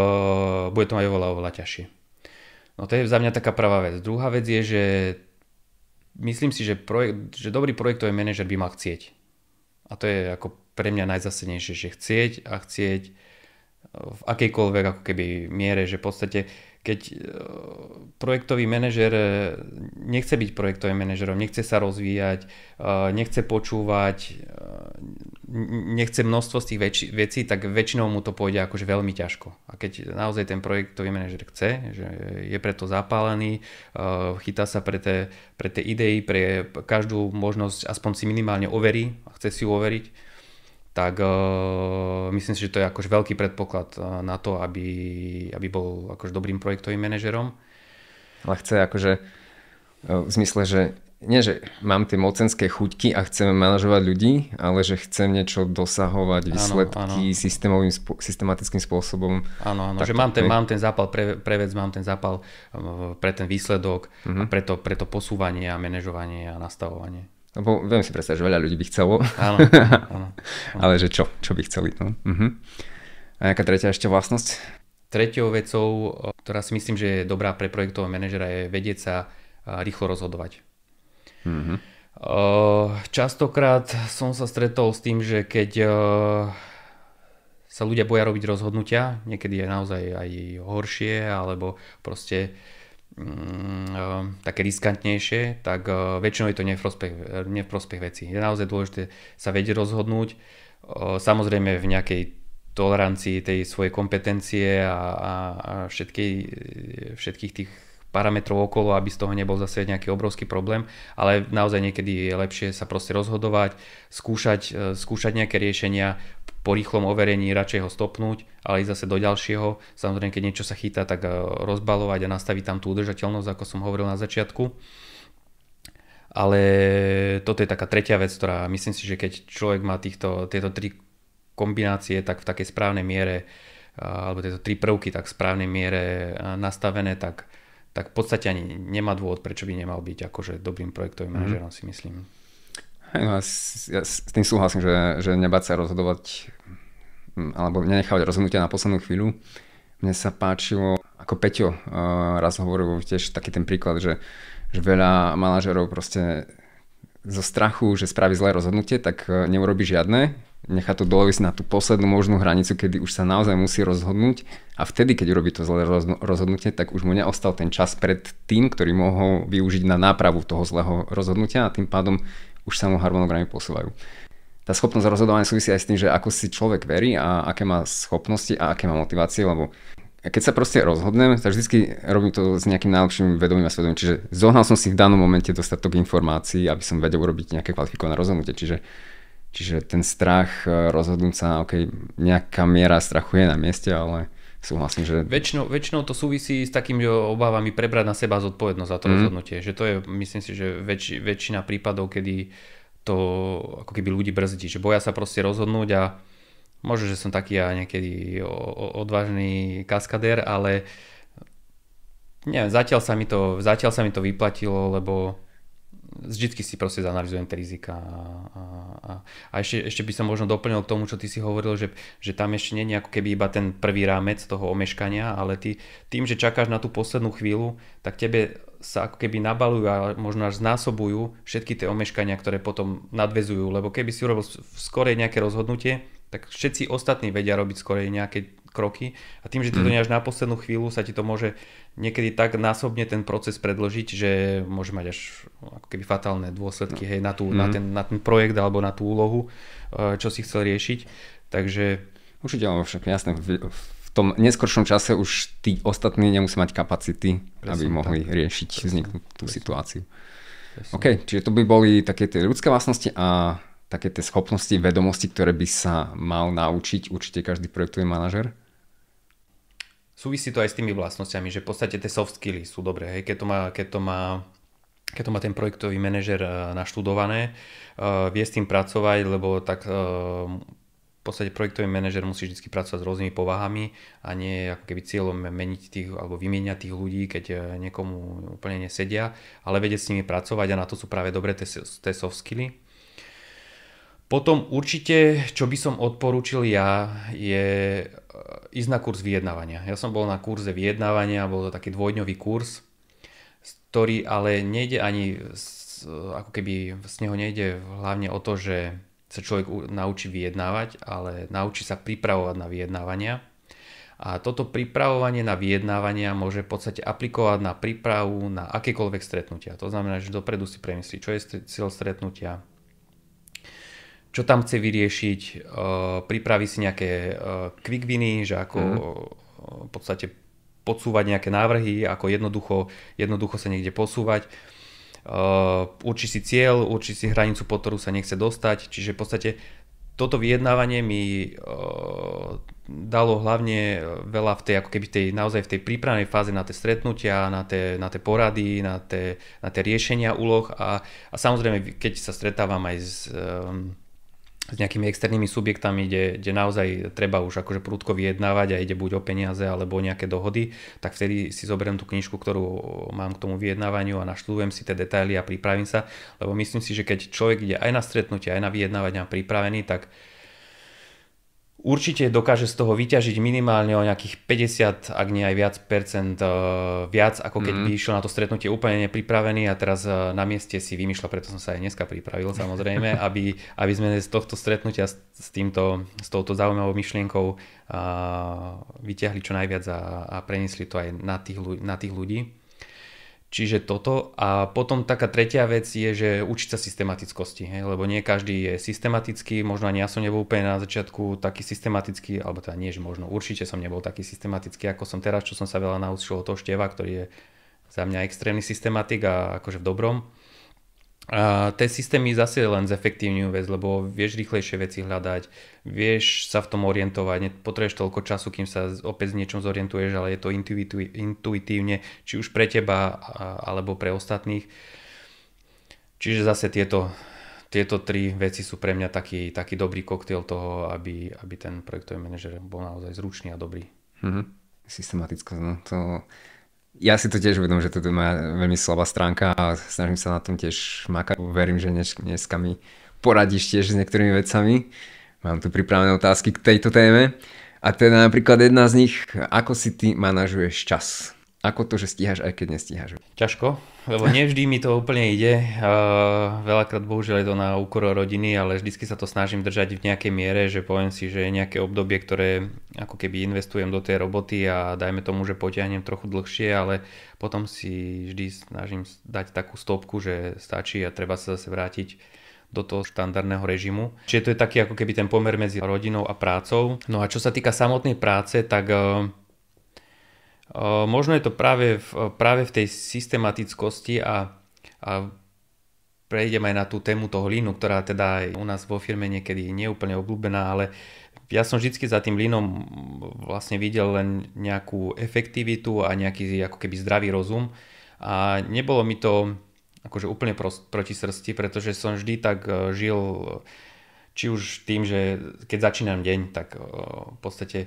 bude to aj oveľa, oveľa ťažšie. No to je za mňa taká prvá vec. Druhá vec je, že myslím si, že, projekt, že dobrý projektový manažer by mal chcieť. A to je ako pre mňa najzasadnejšie, že chcieť a chcieť e, v akejkoľvek ako keby miere, že v podstate keď e, projektový manažer e, nechce byť projektovým manažerom, nechce sa rozvíjať, nechce počúvať, nechce množstvo z tých vecí, tak väčšinou mu to pôjde akože veľmi ťažko. A keď naozaj ten projektový manažer chce, že je preto zapálený, chytá sa pre tie, pre tie idei, pre každú možnosť aspoň si minimálne overí a chce si ju overiť, tak uh, myslím si, že to je akož veľký predpoklad eh, na to, aby, aby bol akož dobrým projektovým manažerom. Ale chce akože eh, v zmysle, že nie, že mám tie mocenské chuťky a chcem manažovať ľudí, ale že chcem niečo dosahovať, výsledky áno, áno. Systémovým, systematickým spôsobom. Áno, áno tak, že mám ten, mám ten zápal pre, pre vec, mám ten zápal pre ten výsledok uh-huh. a mhm. pre to posúvanie a manažovanie a nastavovanie. Lebo no, viem si predstaviť, že veľa ľudí by chcelo. Áno, [laughs] áno, áno. Ale že čo? Čo by chceli? No. Uh-huh. A nejaká tretia ešte vlastnosť? Tretou vecou, ktorá si myslím, že je dobrá pre projektového manažera, je vedieť sa rýchlo rozhodovať. Uh-huh. Častokrát som sa stretol s tým, že keď sa ľudia boja robiť rozhodnutia, niekedy je naozaj aj horšie, alebo proste uh, Mm, eh, také riskantnejšie, tak eh, väčšinou je to v prospech veci. Je naozaj dôležité sa vedieť rozhodnúť, eh, samozrejme v nejakej tolerancii tej svojej kompetencie a, a, a všetky, všetkých tých parametrov okolo, aby z toho nebol zase nejaký obrovský problém, ale naozaj niekedy je lepšie sa proste rozhodovať, skúšať, skúšať nejaké riešenia, po rýchlom overení radšej ho stopnúť, ale ísť zase do ďalšieho. Samozrejme, keď niečo sa chytá, tak eh, rozbalovať a nastaviť tam tú udržateľnosť, ako som hovoril na začiatku. Ale toto je taká tretia vec, ktorá myslím si, že keď človek má týchto, tieto tri kombinácie tak v takej správnej miere, eh, alebo tieto tri prvky tak v správnej miere eh, nastavené, tak, tak v podstate ani nemá dôvod, prečo by nemal byť akože dobrým projektovým mm. si myslím no, ja, s, ja s tým súhlasím, že, že nebáť sa rozhodovať hm, alebo nenechávať rozhodnutia na poslednú chvíľu. Mne sa páčilo, ako Peťo uh, raz hovoril tiež taký ten príklad, že, že veľa manažerov proste zo strachu, že spraví zlé rozhodnutie, tak eh, neurobi žiadne, nechá to dolovisť na tú poslednú možnú hranicu, kedy už sa naozaj musí rozhodnúť a vtedy, keď urobí to zlé rozhodnutie, tak už mu neostal ten čas pred tým, ktorý mohol využiť na nápravu toho zlého rozhodnutia a tým pádom už samo harmonogramy posúvajú. Tá schopnosť rozhodovania súvisí aj s tým, že ako si človek verí a aké má schopnosti a aké má motivácie, lebo keď sa proste rozhodnem, tak vždy robím to s nejakým najlepším vedomím a svedomím. Čiže zohnal som si v danom momente dostatok informácií, aby som vedel urobiť nejaké kvalifikované rozhodnutie. Čiže, čiže ten strach eh, rozhodnúť sa, OK, nejaká miera strachu je na mieste, ale súhlasím, že... Väčšinou, väčšinou to súvisí s takými obávami prebrať na seba zodpovednosť za to mm. rozhodnutie. Že to je, myslím si, že väč, väčšina prípadov, kedy to ako keby ľudí brzdí. Že boja sa proste rozhodnúť a možno, že som taký ja niekedy odvážny kaskadér, ale neviem, zatiaľ sa mi to, zatiaľ sa mi to vyplatilo, lebo vždycky si proste zanalizujem tie rizika. A, a, a, a ešte, ešte by som možno doplnil k tomu, čo ty si hovoril, že, že tam ešte nie je ako keby iba ten prvý rámec toho omeškania, ale ty, tým, že čakáš na tú poslednú chvíľu, tak tebe sa ako keby nabalujú a možno až znásobujú všetky tie omeškania, ktoré potom nadvezujú, lebo keby si urobil skorej nejaké rozhodnutie, tak všetci ostatní vedia robiť skorej nejaké kroky a tým, že ty to mm. až na poslednú chvíľu, sa ti to môže niekedy tak násobne ten proces predložiť, že môže mať až no, ako keby fatálne dôsledky no. hej, na, tú, mm. na, mm-hmm. ten, na ten projekt alebo na tú úlohu, e, čo si chcel riešiť. Takže... Určite, ale však jasné, v, v tom neskoršom čase už tí ostatní nemusí mať kapacity, Presne, aby mohli tak. riešiť Presne. tú Presne. situáciu. Presne. OK, čiže to by boli také tie ľudské vlastnosti a také tie schopnosti, vedomosti, ktoré by sa mal naučiť určite každý projektový manažer? súvisí to aj s tými vlastnosťami, že v podstate tie soft skilly sú dobré, hej, keď to má, keď to má keď to má ten projektový manažer e, naštudované, e, vie s tým pracovať, lebo tak e, v podstate projektový manažer musí vždy pracovať s rôznymi povahami a nie ako keby cieľom meniť tých alebo vymieňať tých ľudí, keď niekomu úplne nesedia, ale vedieť s nimi pracovať a na to sú práve dobré tie soft skills. Potom určite, čo by som odporúčil ja, je e, ísť na kurz vyjednávania. Ja som bol na kurze vyjednávania, bol to taký dvojdňový kurz, ktorý ale nejde ani, ako keby z neho nejde hlavne o to, že sa človek naučí vyjednávať, ale naučí sa pripravovať na vyjednávania. A toto pripravovanie na vyjednávania môže v podstate aplikovať na prípravu na akékoľvek stretnutia. To znamená, že dopredu si premyslí, čo je cieľ stretnutia, čo tam chce vyriešiť, e, pripraví si nejaké e, quick winy, že ako mhm. e, v podstate podsúvať nejaké návrhy, ako jednoducho, jednoducho sa niekde posúvať. Určí si cieľ, určí si hranicu, po ktorú sa nechce dostať. Čiže v podstate toto vyjednávanie mi dalo hlavne veľa v tej, ako keby tej, naozaj v tej prípravnej fáze na tie stretnutia, na tie, na tie porady, na tie, na tie riešenia úloh a, a samozrejme, keď sa stretávam aj s, um, s nejakými externými subjektami, kde, kde naozaj treba už akože prúdko vyjednávať a ide buď o peniaze alebo o nejaké dohody, tak vtedy si zoberiem tú knižku, ktorú mám k tomu vyjednávaniu a naštudujem si tie detaily a pripravím sa, lebo myslím si, že keď človek ide aj na stretnutie, aj na vyjednávania pripravený, tak určite dokáže z toho vyťažiť minimálne o nejakých 50, ak nie aj viac percent eh, viac, ako keď mm by išiel na to stretnutie úplne nepripravený a teraz eh, na mieste si vymýšľa, preto som sa aj dneska pripravil samozrejme, [laughs] aby, aby sme z tohto stretnutia s, s týmto, s touto zaujímavou myšlienkou a, eh, vyťahli čo najviac a, a preniesli to aj na tých, na tých ľudí. Čiže toto. A potom taká tretia vec je, že učiť sa systematickosti, hej? lebo nie každý je systematický, možno ani ja som nebol úplne na začiatku taký systematický, alebo teda nie, že možno určite som nebol taký systematický, ako som teraz, čo som sa veľa naučil od toho Števa, ktorý je za mňa extrémny systematik a akože v dobrom a tie systémy zase len zefektívňujú vec, lebo vieš rýchlejšie veci hľadať, vieš sa v tom orientovať, potrebuješ toľko času, kým sa opäť s niečom zorientuješ, ale je to intuitívne, či už pre teba alebo pre ostatných. Čiže zase tieto, tieto tri veci sú pre mňa taký, taký dobrý koktail toho, aby, aby ten projektový manažer bol naozaj zručný a dobrý. Mhm. Systematicky, no to ja si to tiež uvedom, že toto je moja veľmi slabá stránka a snažím sa na tom tiež makať. Verím, že dnes, dneska mi poradíš tiež s niektorými vecami. Mám tu pripravené otázky k tejto téme. A teda napríklad jedna z nich, ako si ty manažuješ čas? ako to, že stíhaš, aj keď nestíhaš? Ťažko, lebo [laughs] nevždy mi to úplne ide. veľakrát bohužiaľ je to na úkor rodiny, ale vždycky sa to snažím držať v nejakej miere, že poviem si, že nejaké obdobie, ktoré ako keby investujem do tej roboty a dajme tomu, že potiahnem trochu dlhšie, ale potom si vždy snažím dať takú stopku, že stačí a treba sa zase vrátiť do toho štandardného režimu. Čiže to je taký ako keby ten pomer medzi rodinou a prácou. No a čo sa týka samotnej práce, tak uh, Možno je to práve v, práve v tej systematickosti a, a prejdem aj na tú tému toho línu, ktorá teda aj u nás vo firme niekedy nie je úplne obľúbená, ale ja som vždy za tým línom vlastne videl len nejakú efektivitu a nejaký ako keby zdravý rozum a nebolo mi to akože úplne proti srsti, pretože som vždy tak e, žil či už tým, že keď začínam deň, tak e, v podstate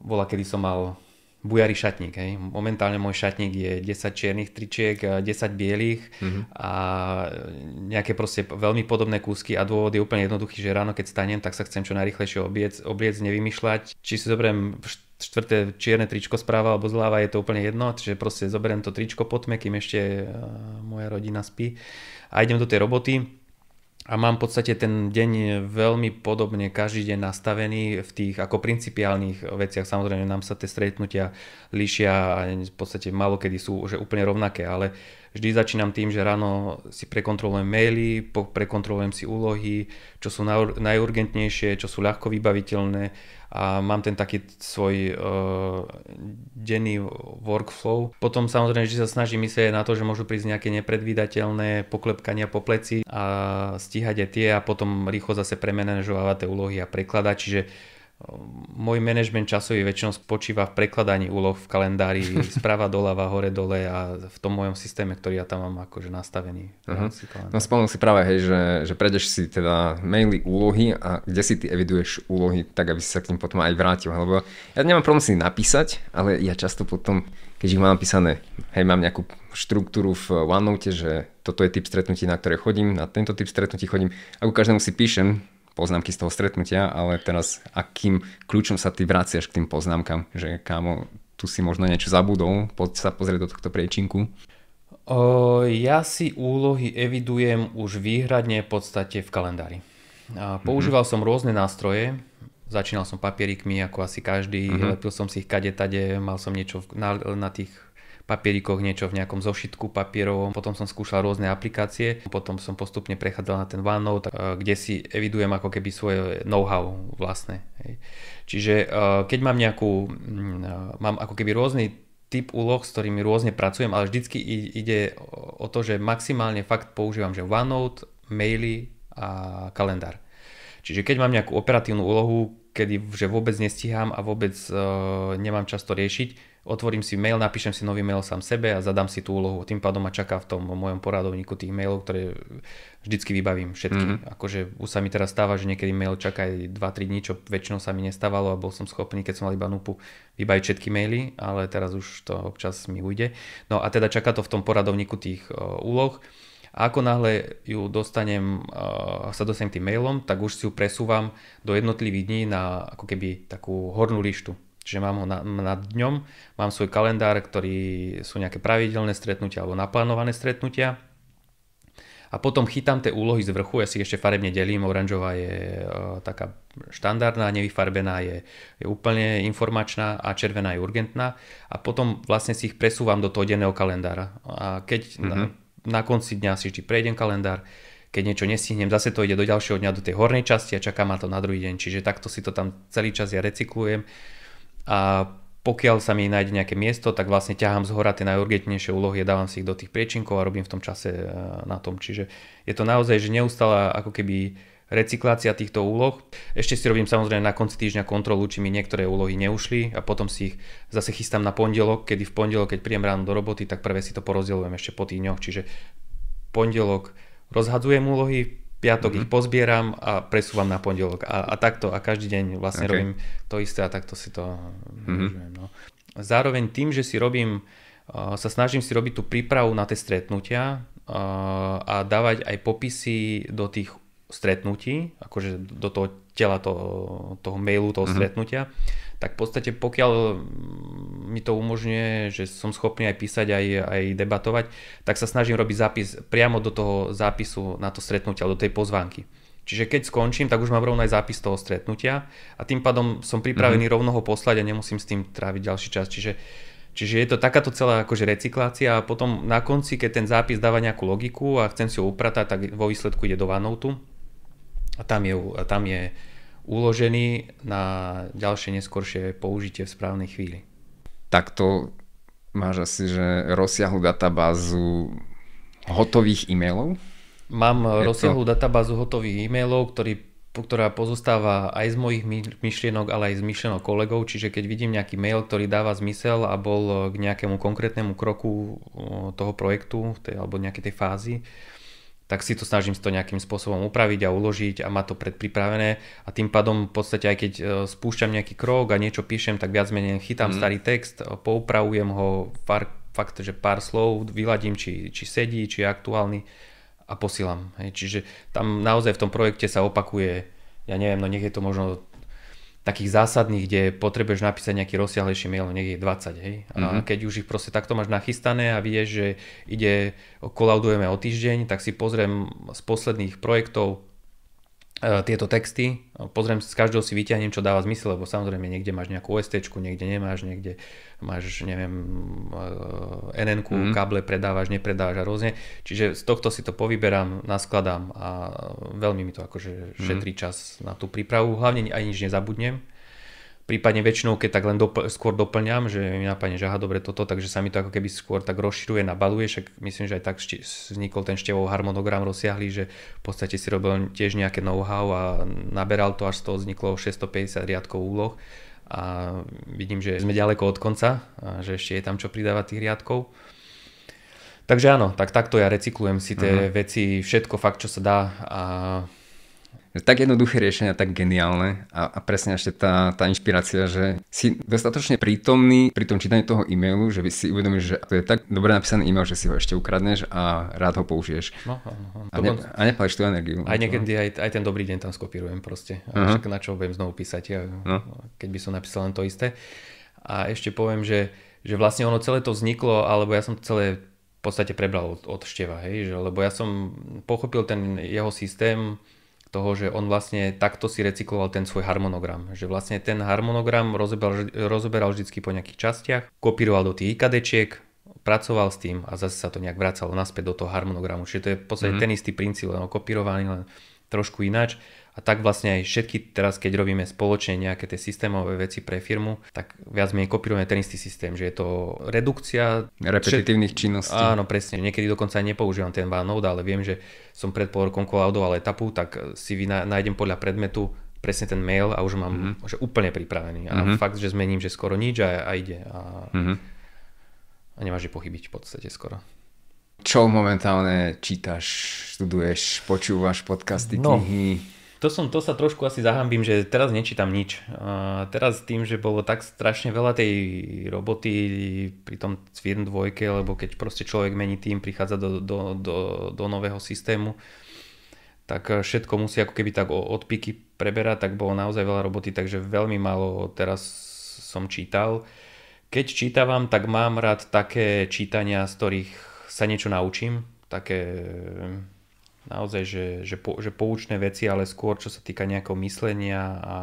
bola, kedy som mal Bujarý šatník. Hej. Momentálne môj šatník je 10 čiernych tričiek, 10 e, bielých mm-hmm. a nejaké proste veľmi podobné kúsky a dôvod je úplne jednoduchý, že ráno keď stanem, tak sa chcem čo najrychlejšie obliec, obliec nevymýšľať. Či si zoberiem štvrté čierne tričko správa alebo zláva je to úplne jedno, čiže proste zoberiem to tričko potme, kým ešte e, moja rodina spí a idem do tej roboty a mám v podstate ten deň veľmi podobne každý deň nastavený v tých ako principiálnych veciach. Samozrejme nám sa tie stretnutia líšia a v podstate malo kedy sú že úplne rovnaké, ale vždy začínam tým, že ráno si prekontrolujem maily, prekontrolujem si úlohy, čo sú najurgentnejšie, čo sú ľahko vybaviteľné a mám ten taký svoj eh, denný workflow. Potom samozrejme, že sa snaží myslieť na to, že môžu prísť nejaké nepredvídateľné poklepkania po pleci a stíhať aj tie a potom rýchlo zase premenažovávať tie úlohy a prekladať. Čiže môj manažment časový väčšinou spočíva v prekladaní úloh v kalendári [laughs] sprava doľava, hore dole a v tom mojom systéme, ktorý ja tam mám akože nastavený. Uh-huh. No spomenul si práve, hej, že, že prejdeš si teda maily úlohy a kde si ty eviduješ úlohy, tak aby si sa k tým potom aj vrátil. Lebo ja nemám problém si napísať, ale ja často potom, keď ich mám napísané, hej, mám nejakú štruktúru v OneNote, že toto je typ stretnutí, na ktoré chodím, na tento typ stretnutí chodím. Ako každému si píšem, poznámky z toho stretnutia, ale teraz akým kľúčom sa ty vraciaš k tým poznámkam, že kámo, tu si možno niečo zabudol, poď sa pozrieť do tohto priečinku. O, ja si úlohy evidujem už výhradne v podstate v kalendári. A mhm. používal mm-hmm. som rôzne nástroje, začínal som papierikmi ako asi každý, mm-hmm. lepil som si ich kade tade, mal som niečo na, na tých papierikoch, niečo v nejakom zošitku papierovom. Potom som skúšal rôzne aplikácie, potom som postupne prechádzal na ten OneNote, eh, kde si evidujem ako keby svoje know-how vlastné. Čiže eh, keď mám nejakú, mm, eh, mám ako keby rôzny typ úloh, s ktorými rôzne pracujem, ale vždycky ide o to, že maximálne fakt používam, že OneNote, maily a kalendár. Čiže keď mám nejakú operatívnu úlohu, kedy že vôbec nestíham a vôbec uh, nemám často riešiť, otvorím si mail, napíšem si nový mail sám sebe a zadám si tú úlohu. Tým pádom ma čaká v tom mojom poradovníku tých mailov, ktoré vždycky vybavím všetky. Mm-hmm. Akože už sa mi teraz stáva, že niekedy mail čaká aj 2-3 dní, čo väčšinou sa mi nestávalo a bol som schopný, keď som mal iba nupu, vybaviť všetky maily, ale teraz už to občas mi ujde. No a teda čaká to v tom poradovníku tých úloh. A ako náhle ju dostanem, sa dostanem tým mailom, tak už si ju presúvam do jednotlivých dní na ako keby takú hornú lištu Čiže mám ho na, nad dňom, mám svoj kalendár, ktorý sú nejaké pravidelné stretnutia alebo naplánované stretnutia. A potom chytám tie úlohy z vrchu, ja si ešte farebne delím, oranžová je e, taká štandardná, nevyfarbená je, je úplne informačná a červená je urgentná. A potom vlastne si ich presúvam do toho denného kalendára. A keď mm-hmm. na, mhm. na konci dňa si ešte prejdem kalendár, keď niečo nestihnem, zase to ide do ďalšieho dňa do tej hornej časti a čaká ma to na druhý deň. Čiže takto si to tam celý čas ja recyklujem a pokiaľ sa mi nájde nejaké miesto, tak vlastne ťahám z hora tie najurgentnejšie úlohy a dávam si ich do tých priečinkov a robím v tom čase e, na tom. Čiže je to naozaj, že neustále ako keby recyklácia týchto úloh. Ešte si robím samozrejme na konci týždňa kontrolu, či mi niektoré úlohy neušli a potom si ich zase chystám na pondelok, kedy v pondelok, keď príjem ráno do roboty, tak prvé si to porozdeľujem ešte po týždňoch. Čiže pondelok rozhadzujem úlohy, piatok mm-hmm. ich mhm. pozbieram a presúvam na pondelok. A, a takto, a každý deň vlastne okay. robím to isté a takto si to mm-hmm. no. Zároveň tým, že si robím, sa snažím si robiť tú prípravu na tie stretnutia a dávať aj popisy do tých stretnutí, akože do toho tela toho, toho mailu, toho mm-hmm. stretnutia, tak v podstate pokiaľ mm, mi to umožňuje, že som schopný aj písať, aj, aj debatovať, tak sa snažím robiť zápis priamo do toho zápisu na to stretnutie, do tej pozvánky. Čiže keď skončím, tak už mám rovno aj zápis toho stretnutia a tým pádom som pripravený mm-hmm. rovno ho poslať a nemusím s tým tráviť ďalší čas. Čiže, čiže je to takáto celá akože recyklácia a potom na konci, keď ten zápis dáva nejakú logiku a chcem si ho upratať, tak vo výsledku ide do OneNote a tam je, a tam je uložený na ďalšie neskoršie použitie v správnej chvíli. Takto máš asi že rozsiahlu databázu hotových e-mailov? Mám Je rozsiahlu to... databázu hotových e-mailov, ktorý, ktorá pozostáva aj z mojich myšlienok, ale aj z myšlienok kolegov, čiže keď vidím nejaký mail, ktorý dáva zmysel a bol k nejakému konkrétnemu kroku toho projektu tej, alebo nejakej tej fázy, tak si to snažím to nejakým spôsobom upraviť a uložiť a má to predpripravené a tým pádom v podstate aj keď e, spúšťam nejaký krok a niečo píšem, tak viac menej chytám mm. starý text, e, poupravujem ho pár, fakt, že pár slov, vyladím, či, či sedí, či je aktuálny a posílam. Hej. Čiže tam naozaj v tom projekte sa opakuje, ja neviem, no nech je to možno takých zásadných, kde potrebuješ napísať nejaký rozsiahlejší mail, niekde no je 20, hej. mm-hmm. keď už ich proste takto máš nachystané a vieš, že ide, kolaudujeme o týždeň, tak si pozriem z posledných projektov E, tieto texty, e, pozriem, z každého si vyťahnem, čo dáva zmysel, lebo samozrejme niekde máš nejakú OST, niekde nemáš, niekde máš, neviem, NN, e, mm. káble predávaš, nepredávaš a rôzne. Čiže z tohto si to povyberám, naskladám a veľmi mi to akože mhm. šetrí mm. čas na tú prípravu. Hlavne ani nič nezabudnem, Prípadne väčšinou, keď tak len dopl- skôr doplňam, že mi napadne, že aha, dobre toto, takže sa mi to ako keby skôr tak rozširuje, nabaluje, však myslím, že aj tak šti- vznikol ten števov harmonogram rozsiahlý, že v podstate si robil tiež nejaké know-how a naberal to, až z toho vzniklo 650 riadkov úloh a vidím, že sme ďaleko od konca, a že ešte je tam čo pridávať tých riadkov. Takže áno, tak takto ja recyklujem si tie uh-huh. veci, všetko fakt, čo sa dá a tak jednoduché riešenia, tak geniálne a, a presne ešte tá, tá inšpirácia, že si dostatočne prítomný pri tom čítaní toho e-mailu, že si uvedomíš, že to je tak dobre napísaný e-mail, že si ho ešte ukradneš a rád ho použiješ. No, no, no. A, ne, a tú energiu. Aj niekedy aj, aj ten dobrý deň tam skopírujem proste. uh-huh. však na čo budem znovu písať, ja, no. keď by som napísal len to isté. A ešte poviem, že, že vlastne ono celé to vzniklo, alebo ja som celé v podstate prebral od, od Števa, hej, že, lebo ja som pochopil ten jeho systém, toho, že on vlastne takto si recykloval ten svoj harmonogram. Že vlastne ten harmonogram rozoberal, rozeberal vždy po nejakých častiach, kopíroval do tých ikd pracoval s tým a zase sa to nejak vracalo naspäť do toho harmonogramu. Čiže to je v podstate mm-hmm. ten istý princíp, len kopírovaný, len trošku ináč. A tak vlastne aj všetky teraz, keď robíme spoločne nejaké tie systémové veci pre firmu, tak viac menej kopírujeme ten istý systém, že je to redukcia repetitívnych všet... činností. Áno, presne. Niekedy dokonca aj nepoužívam ten OneNote, ale viem, že som pred pol rokom kolaudoval etapu, tak si vy nájdem podľa predmetu presne ten mail a už mám mm-hmm. že úplne pripravený. A mm-hmm. fakt, že zmením, že skoro nič a, a ide. A, mm-hmm. a nemáš že pochybiť v podstate skoro. Čo momentálne čítaš, študuješ, počúvaš podcasty, no. knihy? To, som, to sa trošku asi zahambím, že teraz nečítam nič. A teraz tým, že bolo tak strašne veľa tej roboty pri tom Cvirn dvojke, lebo keď proste človek mení tým, prichádza do, do, do, do nového systému, tak všetko musí ako keby tak odpiky preberať, tak bolo naozaj veľa roboty, takže veľmi málo teraz som čítal. Keď čítavam, tak mám rád také čítania, z ktorých sa niečo naučím, také naozaj, že, že, po, že poučné veci, ale skôr čo sa týka nejakého myslenia a,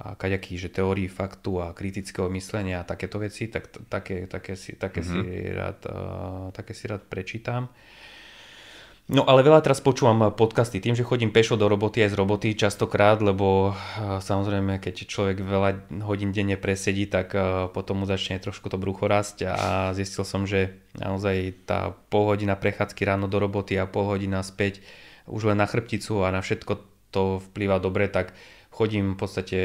a kaďakých, že teórií faktu a kritického myslenia a takéto veci, tak také, také, si, také, mm-hmm. si, mhm. rád, uh, také si rád prečítam. No ale veľa teraz počúvam podcasty tým, že chodím pešo do roboty aj z roboty častokrát, lebo eh, samozrejme, keď človek veľa hodín denne presedí, tak eh, potom mu začne trošku to brucho rásť a zistil som, že naozaj tá pol hodina prechádzky ráno do roboty a pol hodina späť už len na chrbticu a na všetko to vplýva dobre, tak chodím v podstate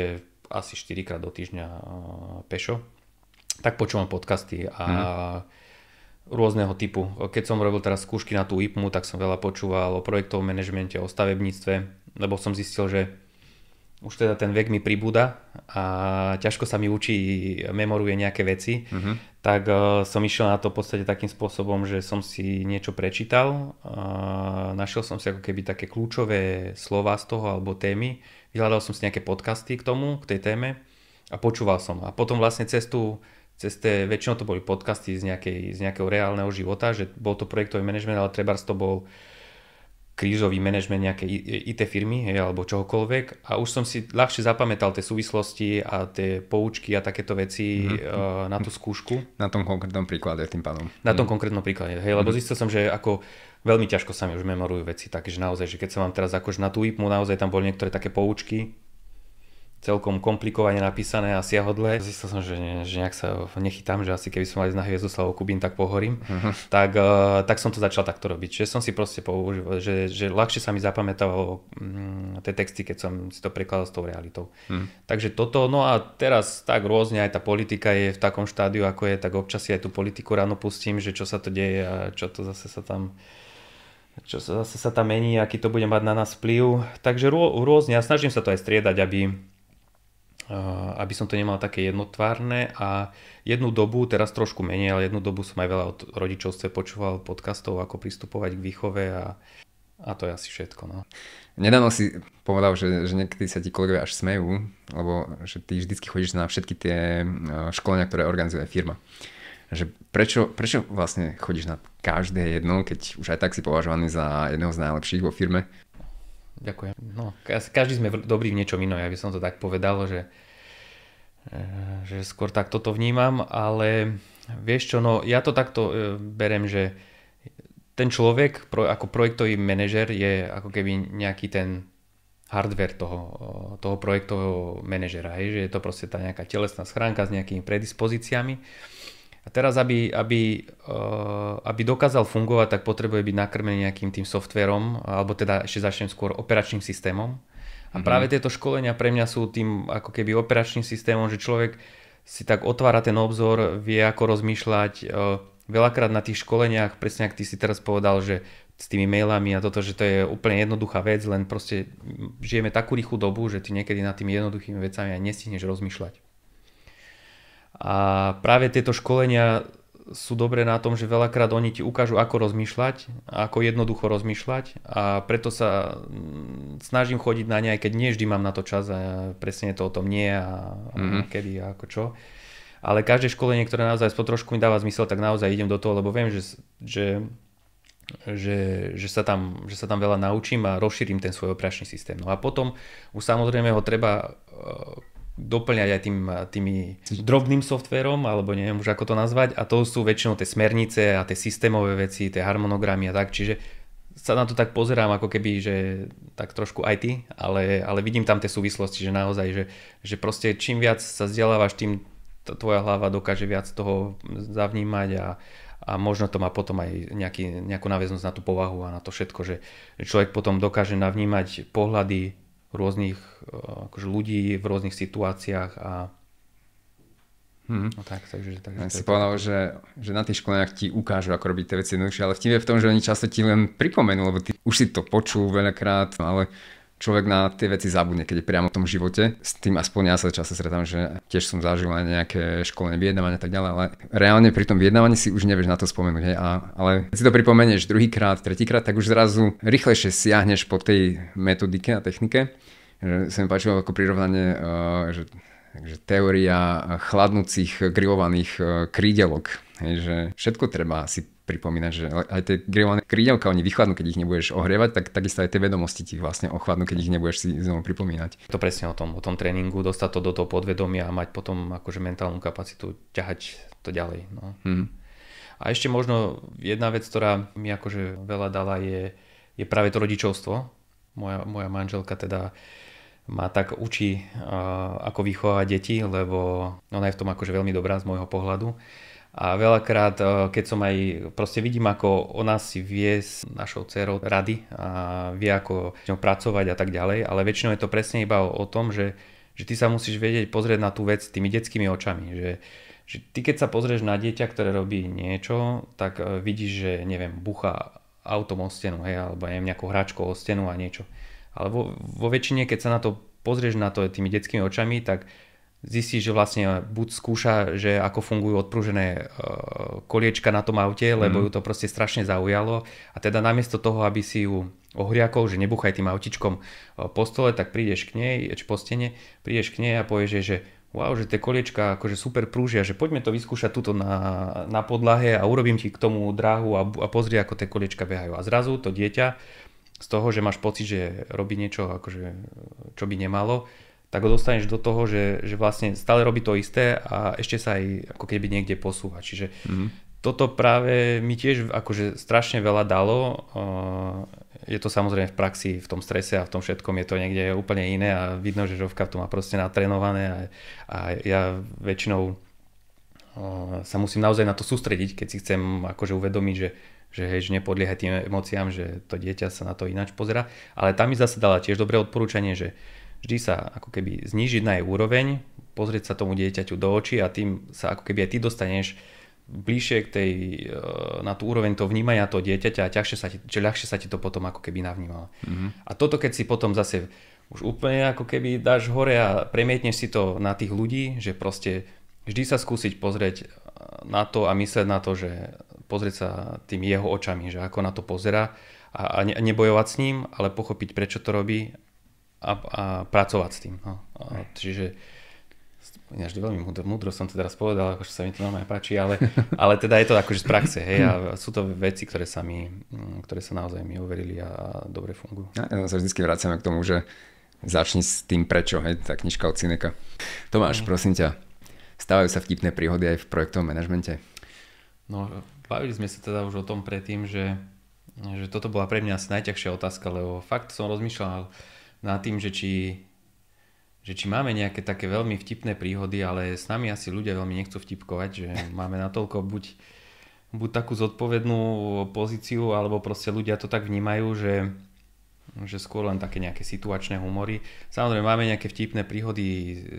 asi 4 krát do týždňa eh, pešo. Tak počúvam podcasty a hmm rôzneho typu. Keď som robil teraz skúšky na tú IPMu, tak som veľa počúval o projektovom manažmente, o stavebníctve, lebo som zistil, že už teda ten vek mi pribúda a ťažko sa mi učí, memoruje nejaké veci, mm-hmm. tak uh, som išiel na to v podstate takým spôsobom, že som si niečo prečítal, uh, našiel som si ako keby také kľúčové slova z toho alebo témy, vyhľadal som si nejaké podcasty k tomu, k tej téme a počúval som. A potom vlastne cestu cez tie, väčšinou to boli podcasty z, nejakej, z nejakého reálneho života, že bol to projektový manažment, ale trebárs to bol krízový manažment nejakej IT firmy hej, alebo čohokoľvek a už som si ľahšie zapamätal tie súvislosti a tie poučky a takéto veci mm-hmm. uh, na tú skúšku. Na tom konkrétnom príklade tým pádom. Na tom mm. konkrétnom príklade, hej, lebo mm-hmm. zistil som, že ako veľmi ťažko sa mi už memorujú veci, takže naozaj, že keď sa vám teraz akože na tú IPMu, naozaj tam boli niektoré také poučky, celkom komplikovane napísané a siahodlé. Zistil som, že, ne, že nejak sa nechytám, že asi keby som mal ísť na Hviezdoslavu Kubín, tak pohorím. Uh-huh. Tak, uh, tak som to začal takto robiť. Že som si proste použil, že, že ľahšie sa mi zapamätalo um, tie texty, keď som si to prekladal s tou realitou. Uh-huh. Takže toto, no a teraz tak rôzne aj tá politika je v takom štádiu, ako je, tak občas si aj tú politiku ráno pustím, že čo sa to deje a čo to zase sa tam čo sa zase sa tam mení, aký to bude mať na nás vplyv. Takže rôzne, a snažím sa to aj striedať, aby, Eh, aby som to nemal také jednotvárne a jednu dobu, teraz trošku menej, ale jednu dobu som aj veľa od rodičovstve počúval podcastov, ako pristupovať k výchove a, a to je asi všetko. No. Nedávno si povedal, že, že niekedy sa ti kolegovia až smejú, lebo že ty vždycky chodíš na všetky tie eh, školenia, ktoré organizuje firma. Že prečo, prečo vlastne chodíš na každé jedno, keď už aj tak si považovaný za jedného z najlepších vo firme? Ďakujem. No, každý sme dobrý v niečom inom, ja by som to tak povedal, že, eh, že skôr tak toto vnímam, ale vieš čo, no ja to takto eh, berem, že ten človek ako projektový manažer je ako keby nejaký ten hardware toho, eh, toho projektového manažera, že je to proste tá nejaká telesná schránka s nejakými predispozíciami a teraz, aby, aby, e, aby dokázal fungovať, tak potrebuje byť nakrmený nejakým tým softverom, alebo teda ešte začnem skôr operačným systémom. A mm-hmm. práve tieto školenia pre mňa sú tým ako keby operačným systémom, že človek si tak otvára ten obzor, vie ako rozmýšľať. E, veľakrát na tých školeniach, presne ak ty si teraz povedal, že s tými mailami a toto, že to je úplne jednoduchá vec, len proste žijeme takú rýchlu dobu, že ty niekedy nad tými jednoduchými vecami aj nestihneš rozmýšľať. A práve tieto školenia sú dobré na tom, že veľakrát oni ti ukážu, ako rozmýšľať, ako jednoducho rozmýšľať a preto sa mm, snažím chodiť na ne, aj keď nie vždy mám na to čas a presne to o tom nie a, mm a mhm. kedy a ako čo. Ale každé školenie, ktoré naozaj spod trošku mi dáva zmysel, tak naozaj idem do toho, lebo viem, že, že, že, že, sa, tam, že sa tam veľa naučím a rozšírim ten svoj operačný systém. No a potom už samozrejme ho treba e, doplňať aj tým, eh, tými drobným softverom, alebo neviem už ako to nazvať, a to sú väčšinou tie smernice a tie systémové veci, tie harmonogramy a tak, čiže sa na to tak pozerám ako keby, že tak trošku IT, ale, ale vidím tam tie súvislosti, že naozaj, že, že proste čím viac sa vzdelávaš, tým tvoja hlava dokáže viac toho zavnímať a, a možno to má potom aj nejaký, nejakú náväznosť na tú povahu a na to všetko, že človek potom dokáže navnímať pohľady rôznych eh, akože ľudí v rôznych situáciách a Hmm. No tak, takže, takže ja si povedal, že, že na tých školeniach ti ukážu, ako robiť tie veci jednoduchšie, ale tým je v tom, že oni často ti len pripomenú, lebo ty už si to počul veľakrát, ale človek na tie veci zabudne, keď je priamo v tom živote. S tým aspoň ja sa často stretám, že tiež som zažil aj nejaké školné vyjednávanie a tak ďalej, ale reálne pri tom vyjednávaní si už nevieš na to spomenúť. Hej? A, ale keď si to pripomenieš druhýkrát, tretíkrát, tak už zrazu rýchlejšie siahneš po tej metodike a technike. Že sa mi páčilo ako prirovnanie, eh, že, že teória chladnúcich grillovaných eh, krídelok Hej, že všetko treba si pripomínať, že aj tie grilované krídelka, oni vychladnú, keď ich nebudeš ohrievať, tak takisto aj tie vedomosti ti vlastne ochladnú, keď ich nebudeš si znovu pripomínať. To presne o tom, o tom tréningu, dostať to do toho podvedomia a mať potom akože mentálnu kapacitu ťahať to ďalej. No. Hmm. A ešte možno jedna vec, ktorá mi akože veľa dala je, je práve to rodičovstvo. Moja, moja manželka teda ma tak učí, uh, ako vychovávať deti, lebo ona je v tom akože veľmi dobrá z môjho pohľadu a veľakrát, eh, keď som aj, proste vidím, ako ona si vie s našou dcerou rady a vie, ako s ňou pracovať a tak ďalej, ale väčšinou je to presne iba o, o tom, že, že ty sa musíš vedieť pozrieť na tú vec tými detskými očami, že, že ty keď sa pozrieš na dieťa, ktoré robí niečo, tak eh, vidíš, že neviem, bucha autom o stenu, hej, alebo neviem, nejakou hračkou o stenu a niečo. Ale vo, vo väčšine, keď sa na to pozrieš na to tými detskými očami, tak zistí, že vlastne buď skúša, že ako fungujú odprúžené e, koliečka na tom aute, lebo mm. ju to proste strašne zaujalo a teda namiesto toho, aby si ju ohriakol, že nebuchaj tým autičkom e, po stole, tak prídeš k nej, e, či po stene, prídeš k nej a povieš, že, že wow, že tie koliečka akože super prúžia, že poďme to vyskúšať tuto na, na podlahe a urobím ti k tomu dráhu a, a pozri, ako tie koliečka behajú. A zrazu to dieťa z toho, že máš pocit, že robí niečo, akože, čo by nemalo, tak ho dostaneš do toho, že, že vlastne stále robí to isté a ešte sa aj ako keby niekde posúva. Čiže mm-hmm. toto práve mi tiež akože strašne veľa dalo. Je to samozrejme v praxi, v tom strese a v tom všetkom je to niekde úplne iné a vidno, že Žovka to má proste natrenované a, a ja väčšinou sa musím naozaj na to sústrediť, keď si chcem akože uvedomiť, že, že hej, že nepodlieha tým emóciám, že to dieťa sa na to ináč pozera. Ale tam mi zase dala tiež dobré odporúčanie, že vždy sa ako keby znížiť na jej úroveň, pozrieť sa tomu dieťaťu do očí a tým sa ako keby aj ty dostaneš bližšie k tej, eh, na tú úroveň toho vnímania toho dieťaťa a ťažšie sa ti, čo ľahšie sa ti to potom ako keby navnímalo. Mm-hmm. A toto keď si potom zase už úplne ako keby dáš hore a premietneš si to na tých ľudí, že proste vždy sa skúsiť pozrieť eh, na to a myslieť na to, že pozrieť sa tým jeho očami, že ako na to pozera a, a nebojovať s ním, ale pochopiť prečo to robí a, a pracovať s tým. No. A, čiže ináč veľmi múdro, múdro som to teraz povedal, akože sa mi to normálne páči, ale, [laughs] ale teda je to akože z praxe, hej, a sú to veci, ktoré sa mi, mm, ktoré sa naozaj mi overili a dobre fungujú. Ja, ja sa vždy vracame k tomu, že začni s tým prečo, hej, tá knižka od Cineka. Tomáš, mm. prosím ťa, stávajú sa vtipné príhody aj v projektovom manažmente? No, bavili sme sa teda už o tom predtým, že, že toto bola pre mňa asi najťažšia otázka, lebo fakt som rozmýšľal, nad tým, že či, že či máme nejaké také veľmi vtipné príhody, ale s nami asi ľudia veľmi nechcú vtipkovať, že [laughs] máme natoľko buď, buď takú zodpovednú pozíciu, alebo proste ľudia to tak vnímajú, že, že skôr len také nejaké situačné humory. Samozrejme máme nejaké vtipné príhody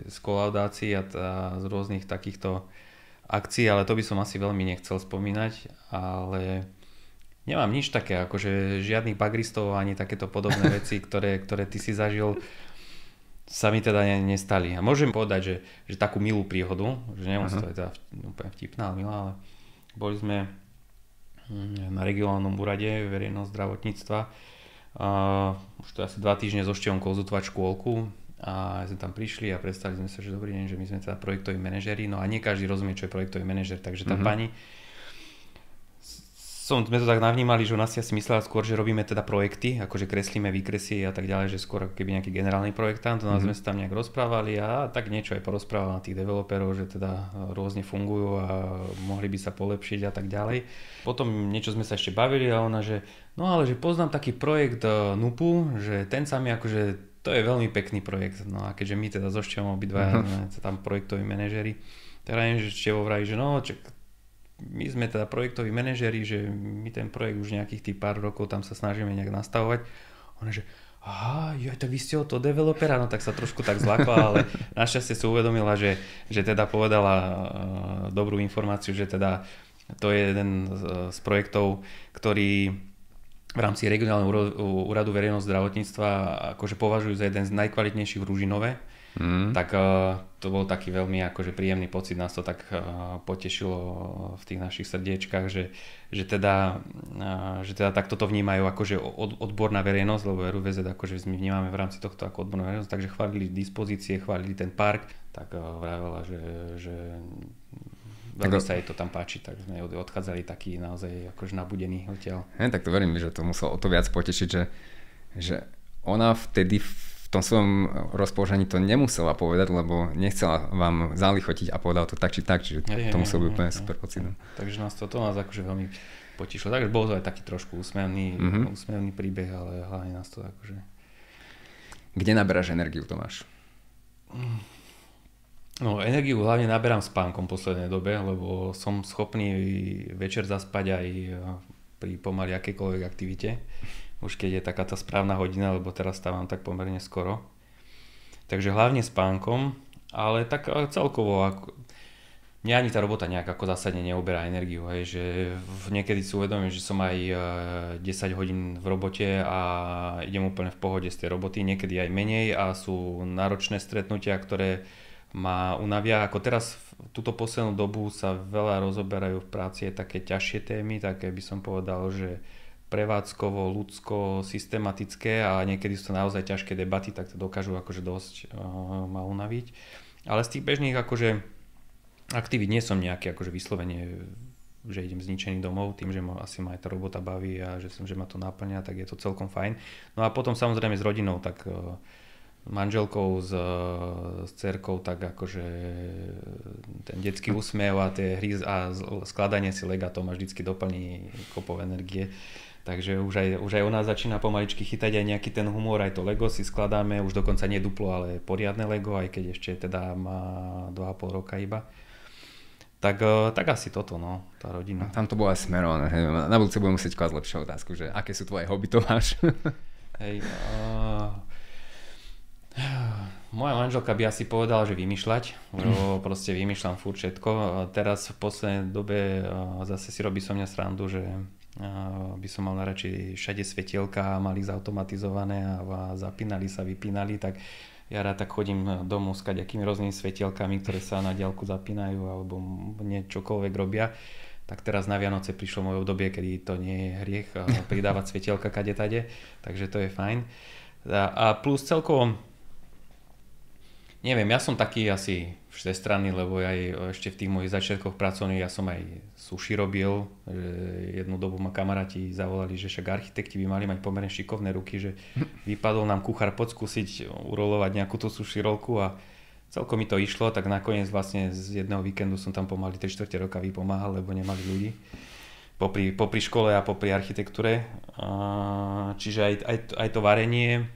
z kolaudácií a, a z rôznych takýchto akcií, ale to by som asi veľmi nechcel spomínať, ale nemám nič také, akože žiadnych bagristov ani takéto podobné [laughs] veci, ktoré, ktoré ty si zažil, sa mi teda ne, nestali. A môžem povedať, že, že takú milú príhodu, že nemusí to je teda úplne vtipná, ale milá, ale boli sme hm, na regionálnom úrade verejného zdravotníctva. Uh, už to asi dva týždne so Števom Kolzutová škôlku a sme tam prišli a predstavili sme sa, že dobrý deň, že my sme teda projektoví manažeri, no a nie každý rozumie, čo je projektový manažer, takže tá uh-huh. pani som, sme to tak navnímali, že Nastia si myslela skôr, že robíme teda projekty, akože kreslíme výkresy a tak ďalej, že skôr keby nejaký generálny projektant, mm-hmm. sme sa tam nejak rozprávali a tak niečo aj porozprávali na tých developerov, že teda rôzne fungujú a mohli by sa polepšiť a tak ďalej. Potom niečo sme sa ešte bavili a ona, že no ale že poznám taký projekt e, NUPu, že ten sa mi akože to je veľmi pekný projekt. No a keďže my teda so Števom obidvaja mhm. sme tam projektoví manažeri, teda neviem, že Števo vraví, že no, čak, my sme teda projektoví manažeri, že my ten projekt už nejakých tých pár rokov tam sa snažíme nejak nastavovať. Ona že, aha, joj, tak vy ste o to developera, no tak sa trošku tak zlakla, ale [laughs] našťastie sa uvedomila, že, že teda povedala e, dobrú informáciu, že teda to je jeden z e, projektov, ktorý v rámci regionálneho úradu verejného zdravotníctva akože považujú za jeden z najkvalitnejších v Ružinove. Mm. Tak eh, to bol taký veľmi akože príjemný pocit, nás to tak eh, potešilo v tých našich srdiečkách, že, že, teda, eh, že teda takto to vnímajú akože od, odborná verejnosť, lebo RUVZ akože my vnímame v rámci tohto ako odborná verejnosť, takže chválili dispozície, chválili ten park, tak vravela, že, že Veľmi tak, sa jej to tam páči, tak sme odchádzali taký naozaj akož nabudený hotel. He, tak to verím, že to muselo o to viac potešiť, že, že ona vtedy v tom svojom rozpoložení to nemusela povedať, lebo nechcela vám zalichotiť a povedala to tak či tak, čiže je, to muselo byť úplne super pocit. No. Takže nás to, to nás akože veľmi potišlo. Takže bol to aj taký trošku úsmevný, mm-hmm. úsmevný príbeh, ale hlavne nás to akože... Kde naberáš energiu, Tomáš? Mm. No, energiu hlavne naberám spánkom v poslednej dobe, lebo som schopný večer zaspať aj e, pri pomaly akékoľvek aktivite. Už keď je taká tá správna hodina, lebo teraz stávam tak pomerne skoro. Takže hlavne spánkom, ale tak e, celkovo ako, mňa ani tá robota nejak ako zásadne neoberá energiu, hej, že niekedy si uvedomím, že som aj 10 e, hodín v robote a idem úplne v pohode z tej roboty, niekedy aj menej a sú náročné stretnutia, ktoré ma unavia. Ako teraz v túto poslednú dobu sa veľa rozoberajú v práci také ťažšie témy, také by som povedal, že prevádzkovo, ľudsko, systematické a niekedy sú to naozaj ťažké debaty, tak to dokážu akože dosť uh, ma unaviť. Ale z tých bežných akože aktivít nie som nejaký akože vyslovene že idem zničený domov, tým, že ma, asi ma aj tá robota baví a že, som, že ma to naplňa, tak je to celkom fajn. No a potom samozrejme s rodinou, tak uh, manželkou s, s cerkou, tak akože e, ten detský úsmev a, tie hry a skladanie si lega to ma vždycky doplní kopov energie. Takže už aj, už aj nás začína pomaličky chytať aj nejaký ten humor, aj to Lego si skladáme, už dokonca nie duplo, ale poriadne Lego, aj keď ešte teda má 2,5 roka iba. Tak, e, tak asi toto, no, tá rodina. tam to bolo aj smerované. Na budúce budem musieť klásť lepšiu otázku, že aké sú tvoje hobby, Tomáš? Hej, uh... Moja manželka by asi povedala, že vymýšľať, lebo mm. proste vymýšľam furt všetko. Teraz v poslednej dobe zase si robí so mňa srandu, že by som mal radšej všade svetielka, mali zautomatizované a zapínali sa, vypínali, tak ja rád tak chodím domov s kaďakými rôznymi svetielkami, ktoré sa na diálku zapínajú alebo niečokoľvek robia. Tak teraz na Vianoce prišlo moje obdobie, kedy to nie je hriech pridávať [laughs] svetielka kade tade, takže to je fajn. A plus celkovo Neviem, ja som taký asi všestranný, lebo ja aj ešte v tých mojich začiatkoch pracovných, ja som aj suši robil. Jednu dobu ma kamaráti zavolali, že však architekti by mali mať pomerne šikovné ruky, že [laughs] vypadol nám kuchár podskúsiť urolovať nejakú tú suši rolku a celkom mi to išlo, tak nakoniec vlastne z jedného víkendu som tam pomaly 3 čtvrte roka vypomáhal, lebo nemali ľudí popri, popri škole a popri architektúre. Čiže aj, aj, aj to varenie,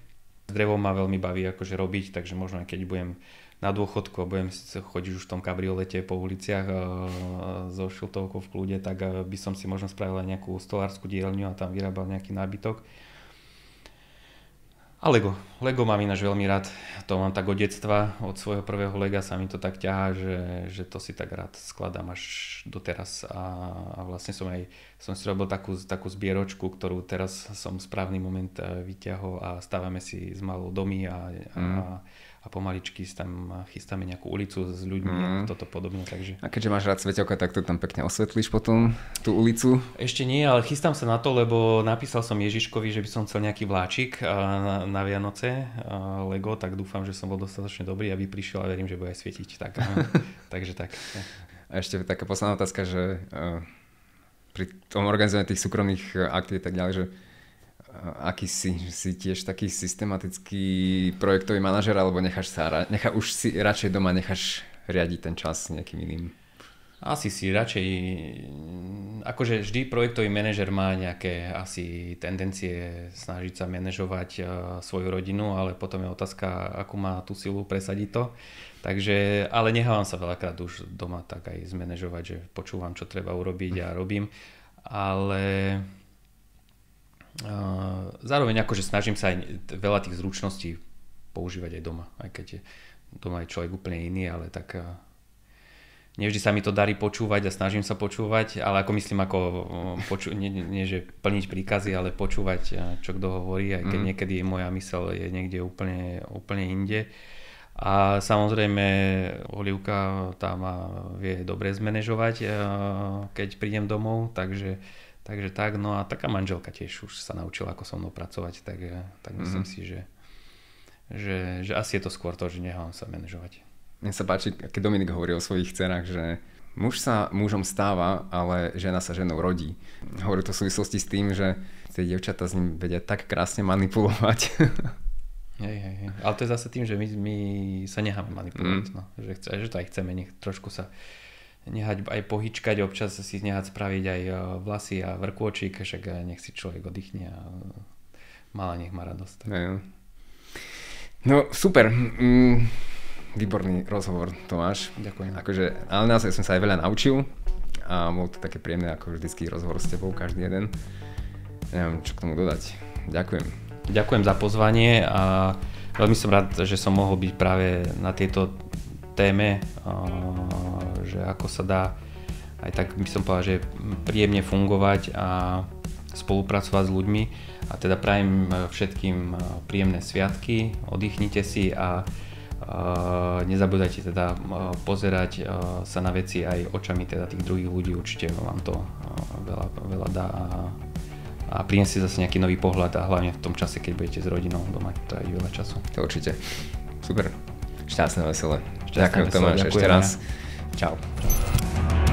Drevo ma veľmi baví akože robiť, takže možno aj keď budem na dôchodku a budem chodiť už v tom kabriolete po uliciach eh, so šiltovkou v kľude, tak eh, by som si možno spravil aj nejakú stolárskú dielňu a tam vyrábal nejaký nábytok a Lego. Lego mám ináč veľmi rád. To mám tak od detstva. Od svojho prvého Lega sa mi to tak ťahá, že, že to si tak rád skladám až doteraz. A, a vlastne som aj som si robil takú, takú zbieročku, ktorú teraz som správny moment eh, vyťahol a stávame si z malou domy a, a mhm a pomaličky tam chystáme nejakú ulicu s ľuďmi mm. a mhm. toto podobne. Takže... A keďže máš rád svetelka, tak to tam pekne osvetlíš potom tú ulicu? Ešte nie, ale chystám sa na to, lebo napísal som Ježiškovi, že by som chcel nejaký vláčik na, Vianoce Lego, tak dúfam, že som bol dostatočne dobrý, aby prišiel a verím, že bude aj svietiť. Tak, [laughs] takže tak. A ešte taká posledná otázka, že pri tom organizovaní tých súkromných aktivít tak ďalej, že Aký si tiež taký systematický projektový manažer, alebo necháš sa, necha, už si radšej doma necháš riadiť ten čas nejakým iným? Asi si radšej, akože vždy projektový manažer má nejaké asi tendencie snažiť sa manažovať e, svoju rodinu, ale potom je otázka, akú má tú silu presadiť to. Takže, ale nechávam sa veľakrát už doma tak aj zmanéžovať, že počúvam, čo treba urobiť a robím. Ale Eh, zároveň akože snažím sa aj veľa tých zručností používať aj doma, aj keď je, doma je človek úplne iný, ale tak eh, nevždy sa mi to darí počúvať a snažím sa počúvať, ale ako myslím ako eh, poču, nie, nie, že plniť príkazy, ale počúvať čo kto hovorí, aj keď mm. niekedy moja mysel je niekde úplne, úplne inde. A samozrejme Olivka tá ma vie dobre zmanéžovať, keď prídem domov, takže Takže tak, no a taká manželka tiež už sa naučila, ako so mnou pracovať, tak, eh, tak myslím mm-hmm. si, že, že, že asi je to skôr to, že nechám sa manažovať. Mne sa páči, keď Dominik hovorí o svojich cenách, že muž sa mužom stáva, ale žena sa ženou rodí. Hovorí to v súvislosti s tým, že tie dievčatá s ním vedia tak krásne manipulovať. [laughs] Hej, hej, hej. Ale to je zase tým, že my, my sa necháme manipulovať. Mm. No. Že, chce, že to aj chceme nech trošku sa nehať aj pohyčkať, občas si nehať spraviť aj e, vlasy a vrkôčik, však e, nech si človek oddychne a e, mala nech má radosť. No, no super. Mm, výborný rozhovor, Tomáš. Ďakujem. Akože, ale naozaj som sa aj veľa naučil a bol to také príjemné ako vždycky rozhovor s tebou, každý jeden. Neviem, čo k tomu dodať. Ďakujem. Ďakujem za pozvanie a veľmi som rád, že som mohol byť práve na tieto téme, že ako sa dá aj tak by som povedal, že príjemne fungovať a spolupracovať s ľuďmi a teda prajem všetkým príjemné sviatky, oddychnite si a nezabudajte teda pozerať sa na veci aj očami teda tých druhých ľudí, určite vám to veľa, veľa dá a, a priniesie zase nejaký nový pohľad a hlavne v tom čase, keď budete s rodinou doma, to aj veľa času. To určite. Super. Šťastné, veselé. Ďakujem Tomáš ešte raz. Čau. Čau.